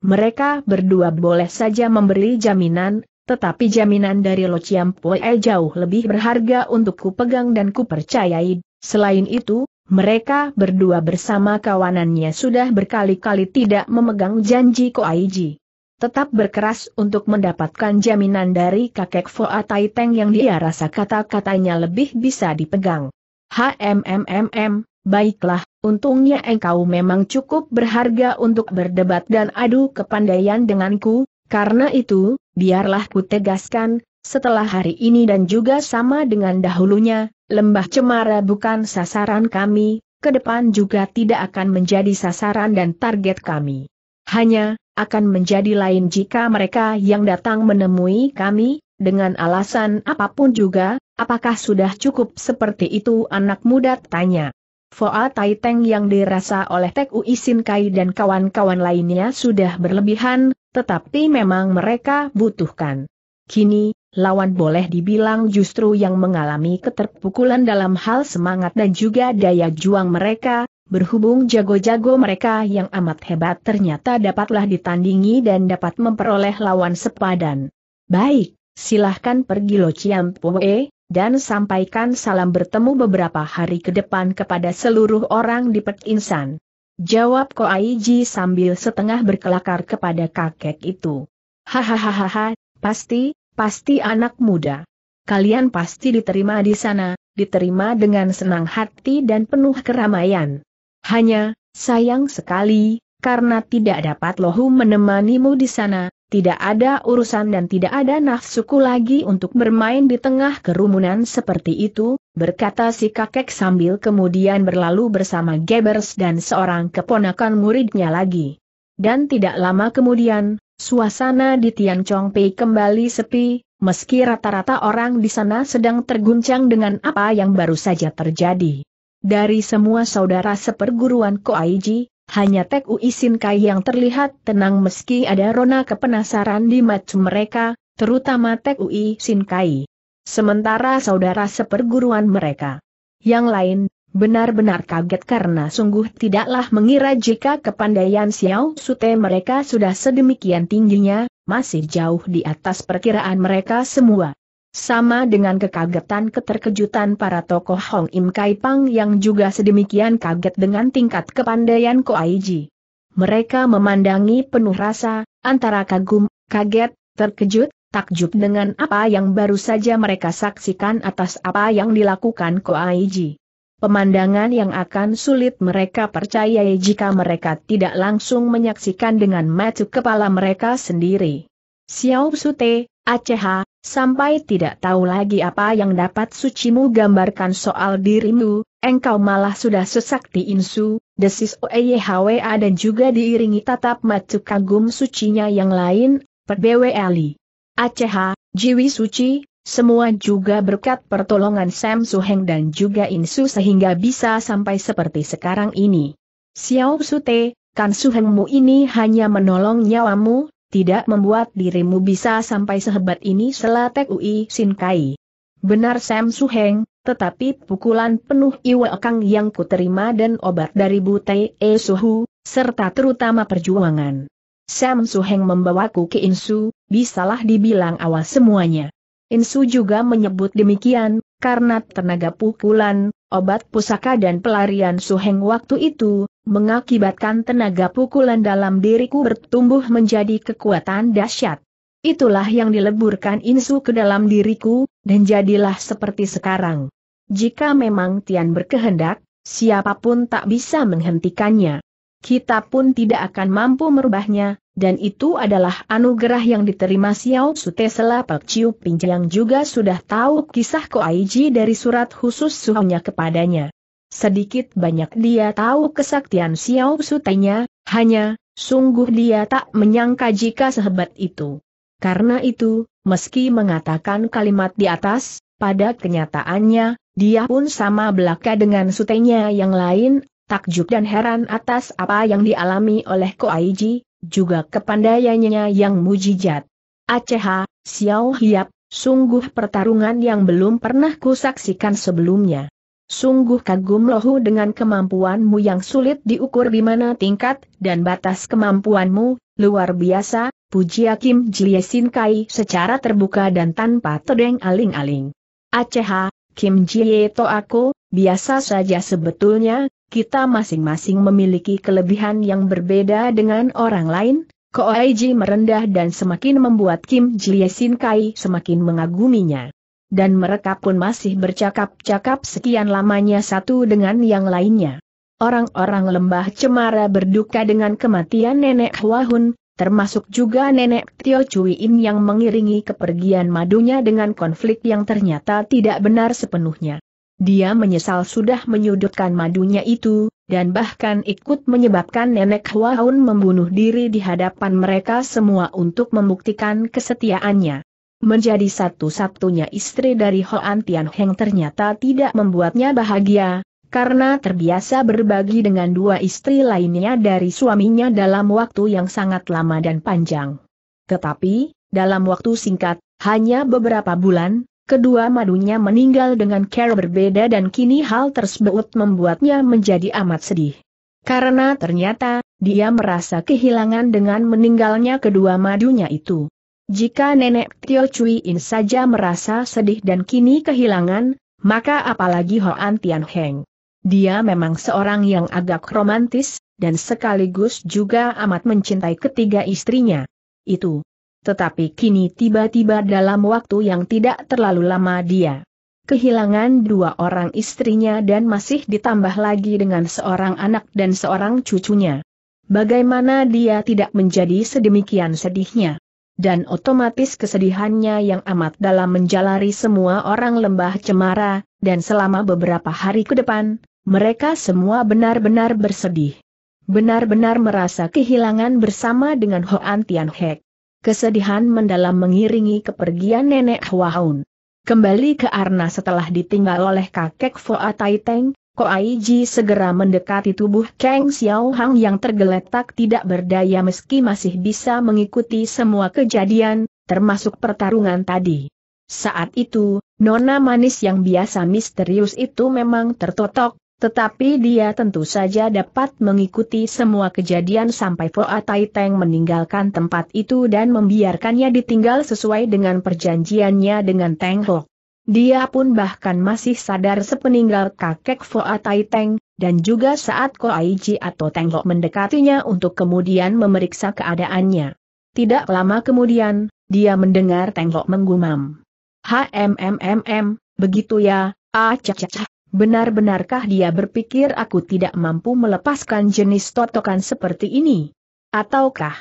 mereka berdua boleh saja memberi jaminan, tetapi jaminan dari Lo Chiam jauh lebih berharga untukku pegang dan kupercayai. Selain itu, mereka berdua bersama kawanannya sudah berkali-kali tidak memegang janji Koaiji. Tetap berkeras untuk mendapatkan jaminan dari kakek Foa Taiteeng yang dia rasa kata-katanya lebih bisa dipegang. HMMMM, baiklah, untungnya engkau memang cukup berharga untuk berdebat dan adu kepandaian denganku, karena itu, biarlah ku tegaskan, setelah hari ini dan juga sama dengan dahulunya, lembah cemara bukan sasaran kami, ke depan juga tidak akan menjadi sasaran dan target kami. Hanya, akan menjadi lain jika mereka yang datang menemui kami, dengan alasan apapun juga, apakah sudah cukup seperti itu anak muda tanya. Foa Tai Teng yang dirasa oleh Tek Ui Sin Kai dan kawan-kawan lainnya sudah berlebihan, tetapi memang mereka butuhkan. Kini, lawan boleh dibilang justru yang mengalami keterpukulan dalam hal semangat dan juga daya juang mereka, Berhubung jago-jago mereka yang amat hebat ternyata dapatlah ditandingi dan dapat memperoleh lawan sepadan. Baik, silahkan pergi Lo Chiam Poe, dan sampaikan salam bertemu beberapa hari ke depan kepada seluruh orang di Pek Insan. Jawab Ko Aiji sambil setengah berkelakar kepada kakek itu. Hahaha, pasti, Pasti anak muda. Kalian pasti diterima di sana, diterima dengan senang hati dan penuh keramaian. Hanya, sayang sekali, karena tidak dapat lohu menemanimu di sana, tidak ada urusan dan tidak ada nafsuku lagi untuk bermain di tengah kerumunan seperti itu, berkata si kakek sambil kemudian berlalu bersama Gebers dan seorang keponakan muridnya lagi. Dan tidak lama kemudian, Suasana di Tian Pei kembali sepi, meski rata-rata orang di sana sedang terguncang dengan apa yang baru saja terjadi. Dari semua saudara seperguruan Koaiji, hanya Tek Ui Sin Kai yang terlihat tenang meski ada rona kepenasaran di mata mereka, terutama Tek Ui Sin Kai. Sementara saudara seperguruan mereka. Yang lain, Benar-benar kaget karena sungguh tidaklah mengira jika kepandaian Xiao Sute mereka sudah sedemikian tingginya, masih jauh di atas perkiraan mereka semua. Sama dengan kekagetan keterkejutan para tokoh Hong Im Kai Pang yang juga sedemikian kaget dengan tingkat kepandaian Ko Koaiji. Mereka memandangi penuh rasa, antara kagum, kaget, terkejut, takjub dengan apa yang baru saja mereka saksikan atas apa yang dilakukan Ko Koaiji pemandangan yang akan sulit mereka percayai jika mereka tidak langsung menyaksikan dengan mata kepala mereka sendiri. Xiao Sute, Aceh, sampai tidak tahu lagi apa yang dapat sucimu gambarkan soal dirimu, engkau malah sudah sesak di insu, desis OEYHWA dan juga diiringi tatap mata kagum sucinya yang lain, Perbwe Ali. Aceh, Jiwi Suci, semua juga berkat pertolongan Sam Su-heng dan juga Insu sehingga bisa sampai seperti sekarang ini. Xiao Su-te, kan Suhengmu ini hanya menolong nyawamu, tidak membuat dirimu bisa sampai sehebat ini selatek Ui Sin Kai. Benar Sam Su-heng. tetapi pukulan penuh iwa kang yang kuterima dan obat dari Bute E Suhu, serta terutama perjuangan. Sam Su-heng membawaku ke Insu, bisalah dibilang awal semuanya. Insu juga menyebut demikian, karena tenaga pukulan, obat pusaka dan pelarian Suheng waktu itu, mengakibatkan tenaga pukulan dalam diriku bertumbuh menjadi kekuatan dahsyat. Itulah yang dileburkan Insu ke dalam diriku, dan jadilah seperti sekarang. Jika memang Tian berkehendak, siapapun tak bisa menghentikannya. Kita pun tidak akan mampu merubahnya, dan itu adalah anugerah yang diterima Xiao Sute Selapak Ciu Ping yang juga sudah tahu kisah Ko Aiji dari surat khusus suhunya kepadanya. Sedikit banyak dia tahu kesaktian Xiao Sutenya, hanya, sungguh dia tak menyangka jika sehebat itu. Karena itu, meski mengatakan kalimat di atas, pada kenyataannya, dia pun sama belaka dengan Sutenya yang lain, takjub dan heran atas apa yang dialami oleh Ko Aiji juga kepandaiannya yang mujijat. Aceh, Xiao Hiap, sungguh pertarungan yang belum pernah kusaksikan sebelumnya. Sungguh kagum lohu dengan kemampuanmu yang sulit diukur di mana tingkat dan batas kemampuanmu, luar biasa, puji Hakim Jiesin Kai secara terbuka dan tanpa tedeng aling-aling. Aceh, Kim Jie to aku, biasa saja sebetulnya, kita masing-masing memiliki kelebihan yang berbeda dengan orang lain, Koaiji merendah dan semakin membuat Kim Jie Sin Kai semakin mengaguminya. Dan mereka pun masih bercakap-cakap sekian lamanya satu dengan yang lainnya. Orang-orang lembah cemara berduka dengan kematian nenek Hua Hun, termasuk juga nenek Tio Cui Im yang mengiringi kepergian madunya dengan konflik yang ternyata tidak benar sepenuhnya. Dia menyesal sudah menyudutkan madunya itu, dan bahkan ikut menyebabkan nenek Huaun membunuh diri di hadapan mereka semua untuk membuktikan kesetiaannya. Menjadi satu-satunya istri dari Hoan Tian Heng ternyata tidak membuatnya bahagia, karena terbiasa berbagi dengan dua istri lainnya dari suaminya dalam waktu yang sangat lama dan panjang. Tetapi, dalam waktu singkat, hanya beberapa bulan, Kedua madunya meninggal dengan cara berbeda dan kini hal tersebut membuatnya menjadi amat sedih. Karena ternyata, dia merasa kehilangan dengan meninggalnya kedua madunya itu. Jika nenek Tio Cui In saja merasa sedih dan kini kehilangan, maka apalagi Hoan Tian Heng. Dia memang seorang yang agak romantis, dan sekaligus juga amat mencintai ketiga istrinya. Itu tetapi kini tiba-tiba dalam waktu yang tidak terlalu lama dia kehilangan dua orang istrinya dan masih ditambah lagi dengan seorang anak dan seorang cucunya. Bagaimana dia tidak menjadi sedemikian sedihnya? Dan otomatis kesedihannya yang amat dalam menjalari semua orang lembah cemara, dan selama beberapa hari ke depan, mereka semua benar-benar bersedih. Benar-benar merasa kehilangan bersama dengan Hoan Tian Hek. Kesedihan mendalam mengiringi kepergian nenek Huahun. Kembali ke Arna setelah ditinggal oleh kakek Foa Taiteng, Koaiji segera mendekati tubuh Kang Xiao Hang yang tergeletak tidak berdaya meski masih bisa mengikuti semua kejadian, termasuk pertarungan tadi. Saat itu, nona manis yang biasa misterius itu memang tertotok, tetapi dia tentu saja dapat mengikuti semua kejadian sampai Foa Tai Teng meninggalkan tempat itu dan membiarkannya ditinggal sesuai dengan perjanjiannya dengan Teng Ho. Dia pun bahkan masih sadar sepeninggal kakek Foa Tai Teng, dan juga saat Ko Koaiji atau Teng Ho mendekatinya untuk kemudian memeriksa keadaannya. Tidak lama kemudian, dia mendengar Teng Ho menggumam. HMMMM, begitu ya, ah cacacah. Benar-benarkah dia berpikir aku tidak mampu melepaskan jenis totokan seperti ini? Ataukah?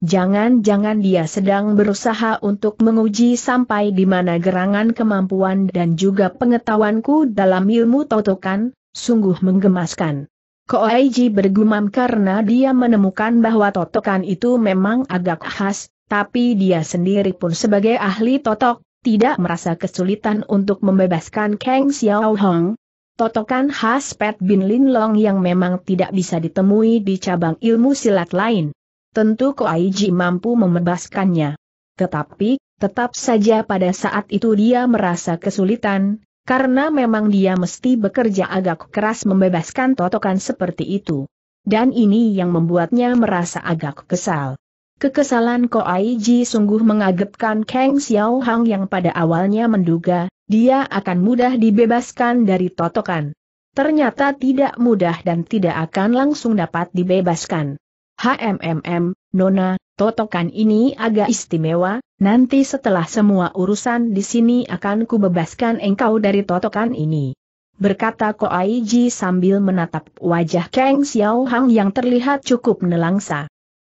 Jangan-jangan dia sedang berusaha untuk menguji sampai di mana gerangan kemampuan dan juga pengetahuanku dalam ilmu totokan, sungguh menggemaskan. Koaiji bergumam karena dia menemukan bahwa totokan itu memang agak khas, tapi dia sendiri pun sebagai ahli totok, tidak merasa kesulitan untuk membebaskan Kang Xiao Hong, Totokan khas Pet Bin Lin Long yang memang tidak bisa ditemui di cabang ilmu silat lain. Tentu Ko Ji mampu membebaskannya. Tetapi, tetap saja pada saat itu dia merasa kesulitan, karena memang dia mesti bekerja agak keras membebaskan totokan seperti itu. Dan ini yang membuatnya merasa agak kesal. Kekesalan Ai Ji sungguh mengagetkan Kang Xiao Hang yang pada awalnya menduga, dia akan mudah dibebaskan dari totokan. Ternyata tidak mudah dan tidak akan langsung dapat dibebaskan. HMMM, Nona, totokan ini agak istimewa, nanti setelah semua urusan di sini akan kubebaskan engkau dari totokan ini. Berkata Ai Ji sambil menatap wajah Kang Xiao Hang yang terlihat cukup nelangsa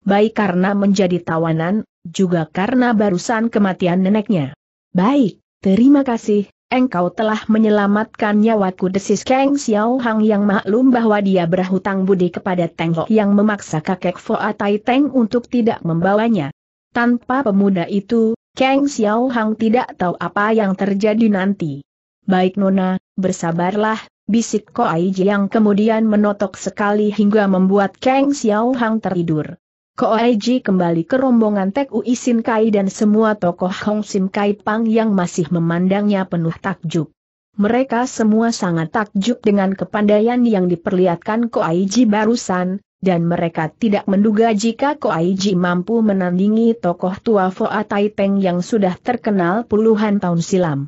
baik karena menjadi tawanan, juga karena barusan kematian neneknya. Baik, terima kasih, engkau telah menyelamatkan nyawaku desis Kang Xiao Hang yang maklum bahwa dia berhutang budi kepada Teng Ho yang memaksa kakek Foa Atai Teng untuk tidak membawanya. Tanpa pemuda itu, Kang Xiao Hang tidak tahu apa yang terjadi nanti. Baik Nona, bersabarlah, bisik Ko Aiji yang kemudian menotok sekali hingga membuat Kang Xiao Hang tertidur. Koeji kembali ke rombongan Tek Ui Sin Kai dan semua tokoh Hong Sim Kai Pang yang masih memandangnya penuh takjub. Mereka semua sangat takjub dengan kepandaian yang diperlihatkan Koaiji barusan, dan mereka tidak menduga jika Koaiji mampu menandingi tokoh tua Foa Peng yang sudah terkenal puluhan tahun silam.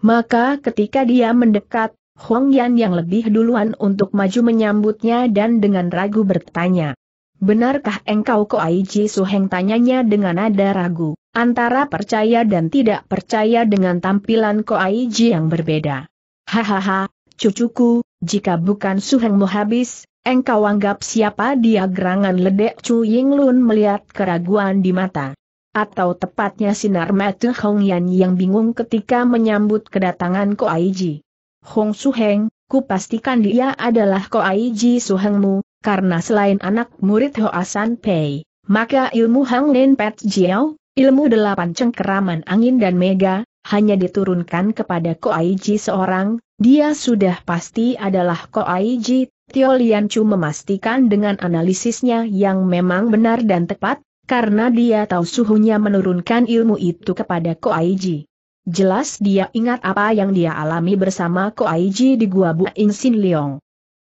Maka ketika dia mendekat, Huang Yan yang lebih duluan untuk maju menyambutnya dan dengan ragu bertanya, Benarkah engkau Ko Ji Suheng tanyanya dengan nada ragu, antara percaya dan tidak percaya dengan tampilan Ko Ji yang berbeda. Hahaha, cucuku, jika bukan Suhengmu habis, engkau anggap siapa dia gerangan ledek Chu Lun melihat keraguan di mata. Atau tepatnya sinar mata Hong Yan yang bingung ketika menyambut kedatangan Ko Ji. Hong Suheng, ku pastikan dia adalah Ko Ji Suhengmu, karena selain anak murid Hoasan Pei, maka ilmu Hang Nen Pet Jiao, ilmu delapan cengkeraman angin dan mega, hanya diturunkan kepada Ko Ji seorang, dia sudah pasti adalah Ko Ji. Tio Lian Chu memastikan dengan analisisnya yang memang benar dan tepat, karena dia tahu suhunya menurunkan ilmu itu kepada Ko Ji. Jelas dia ingat apa yang dia alami bersama Ko Ji di Gua Bu Insin Leong.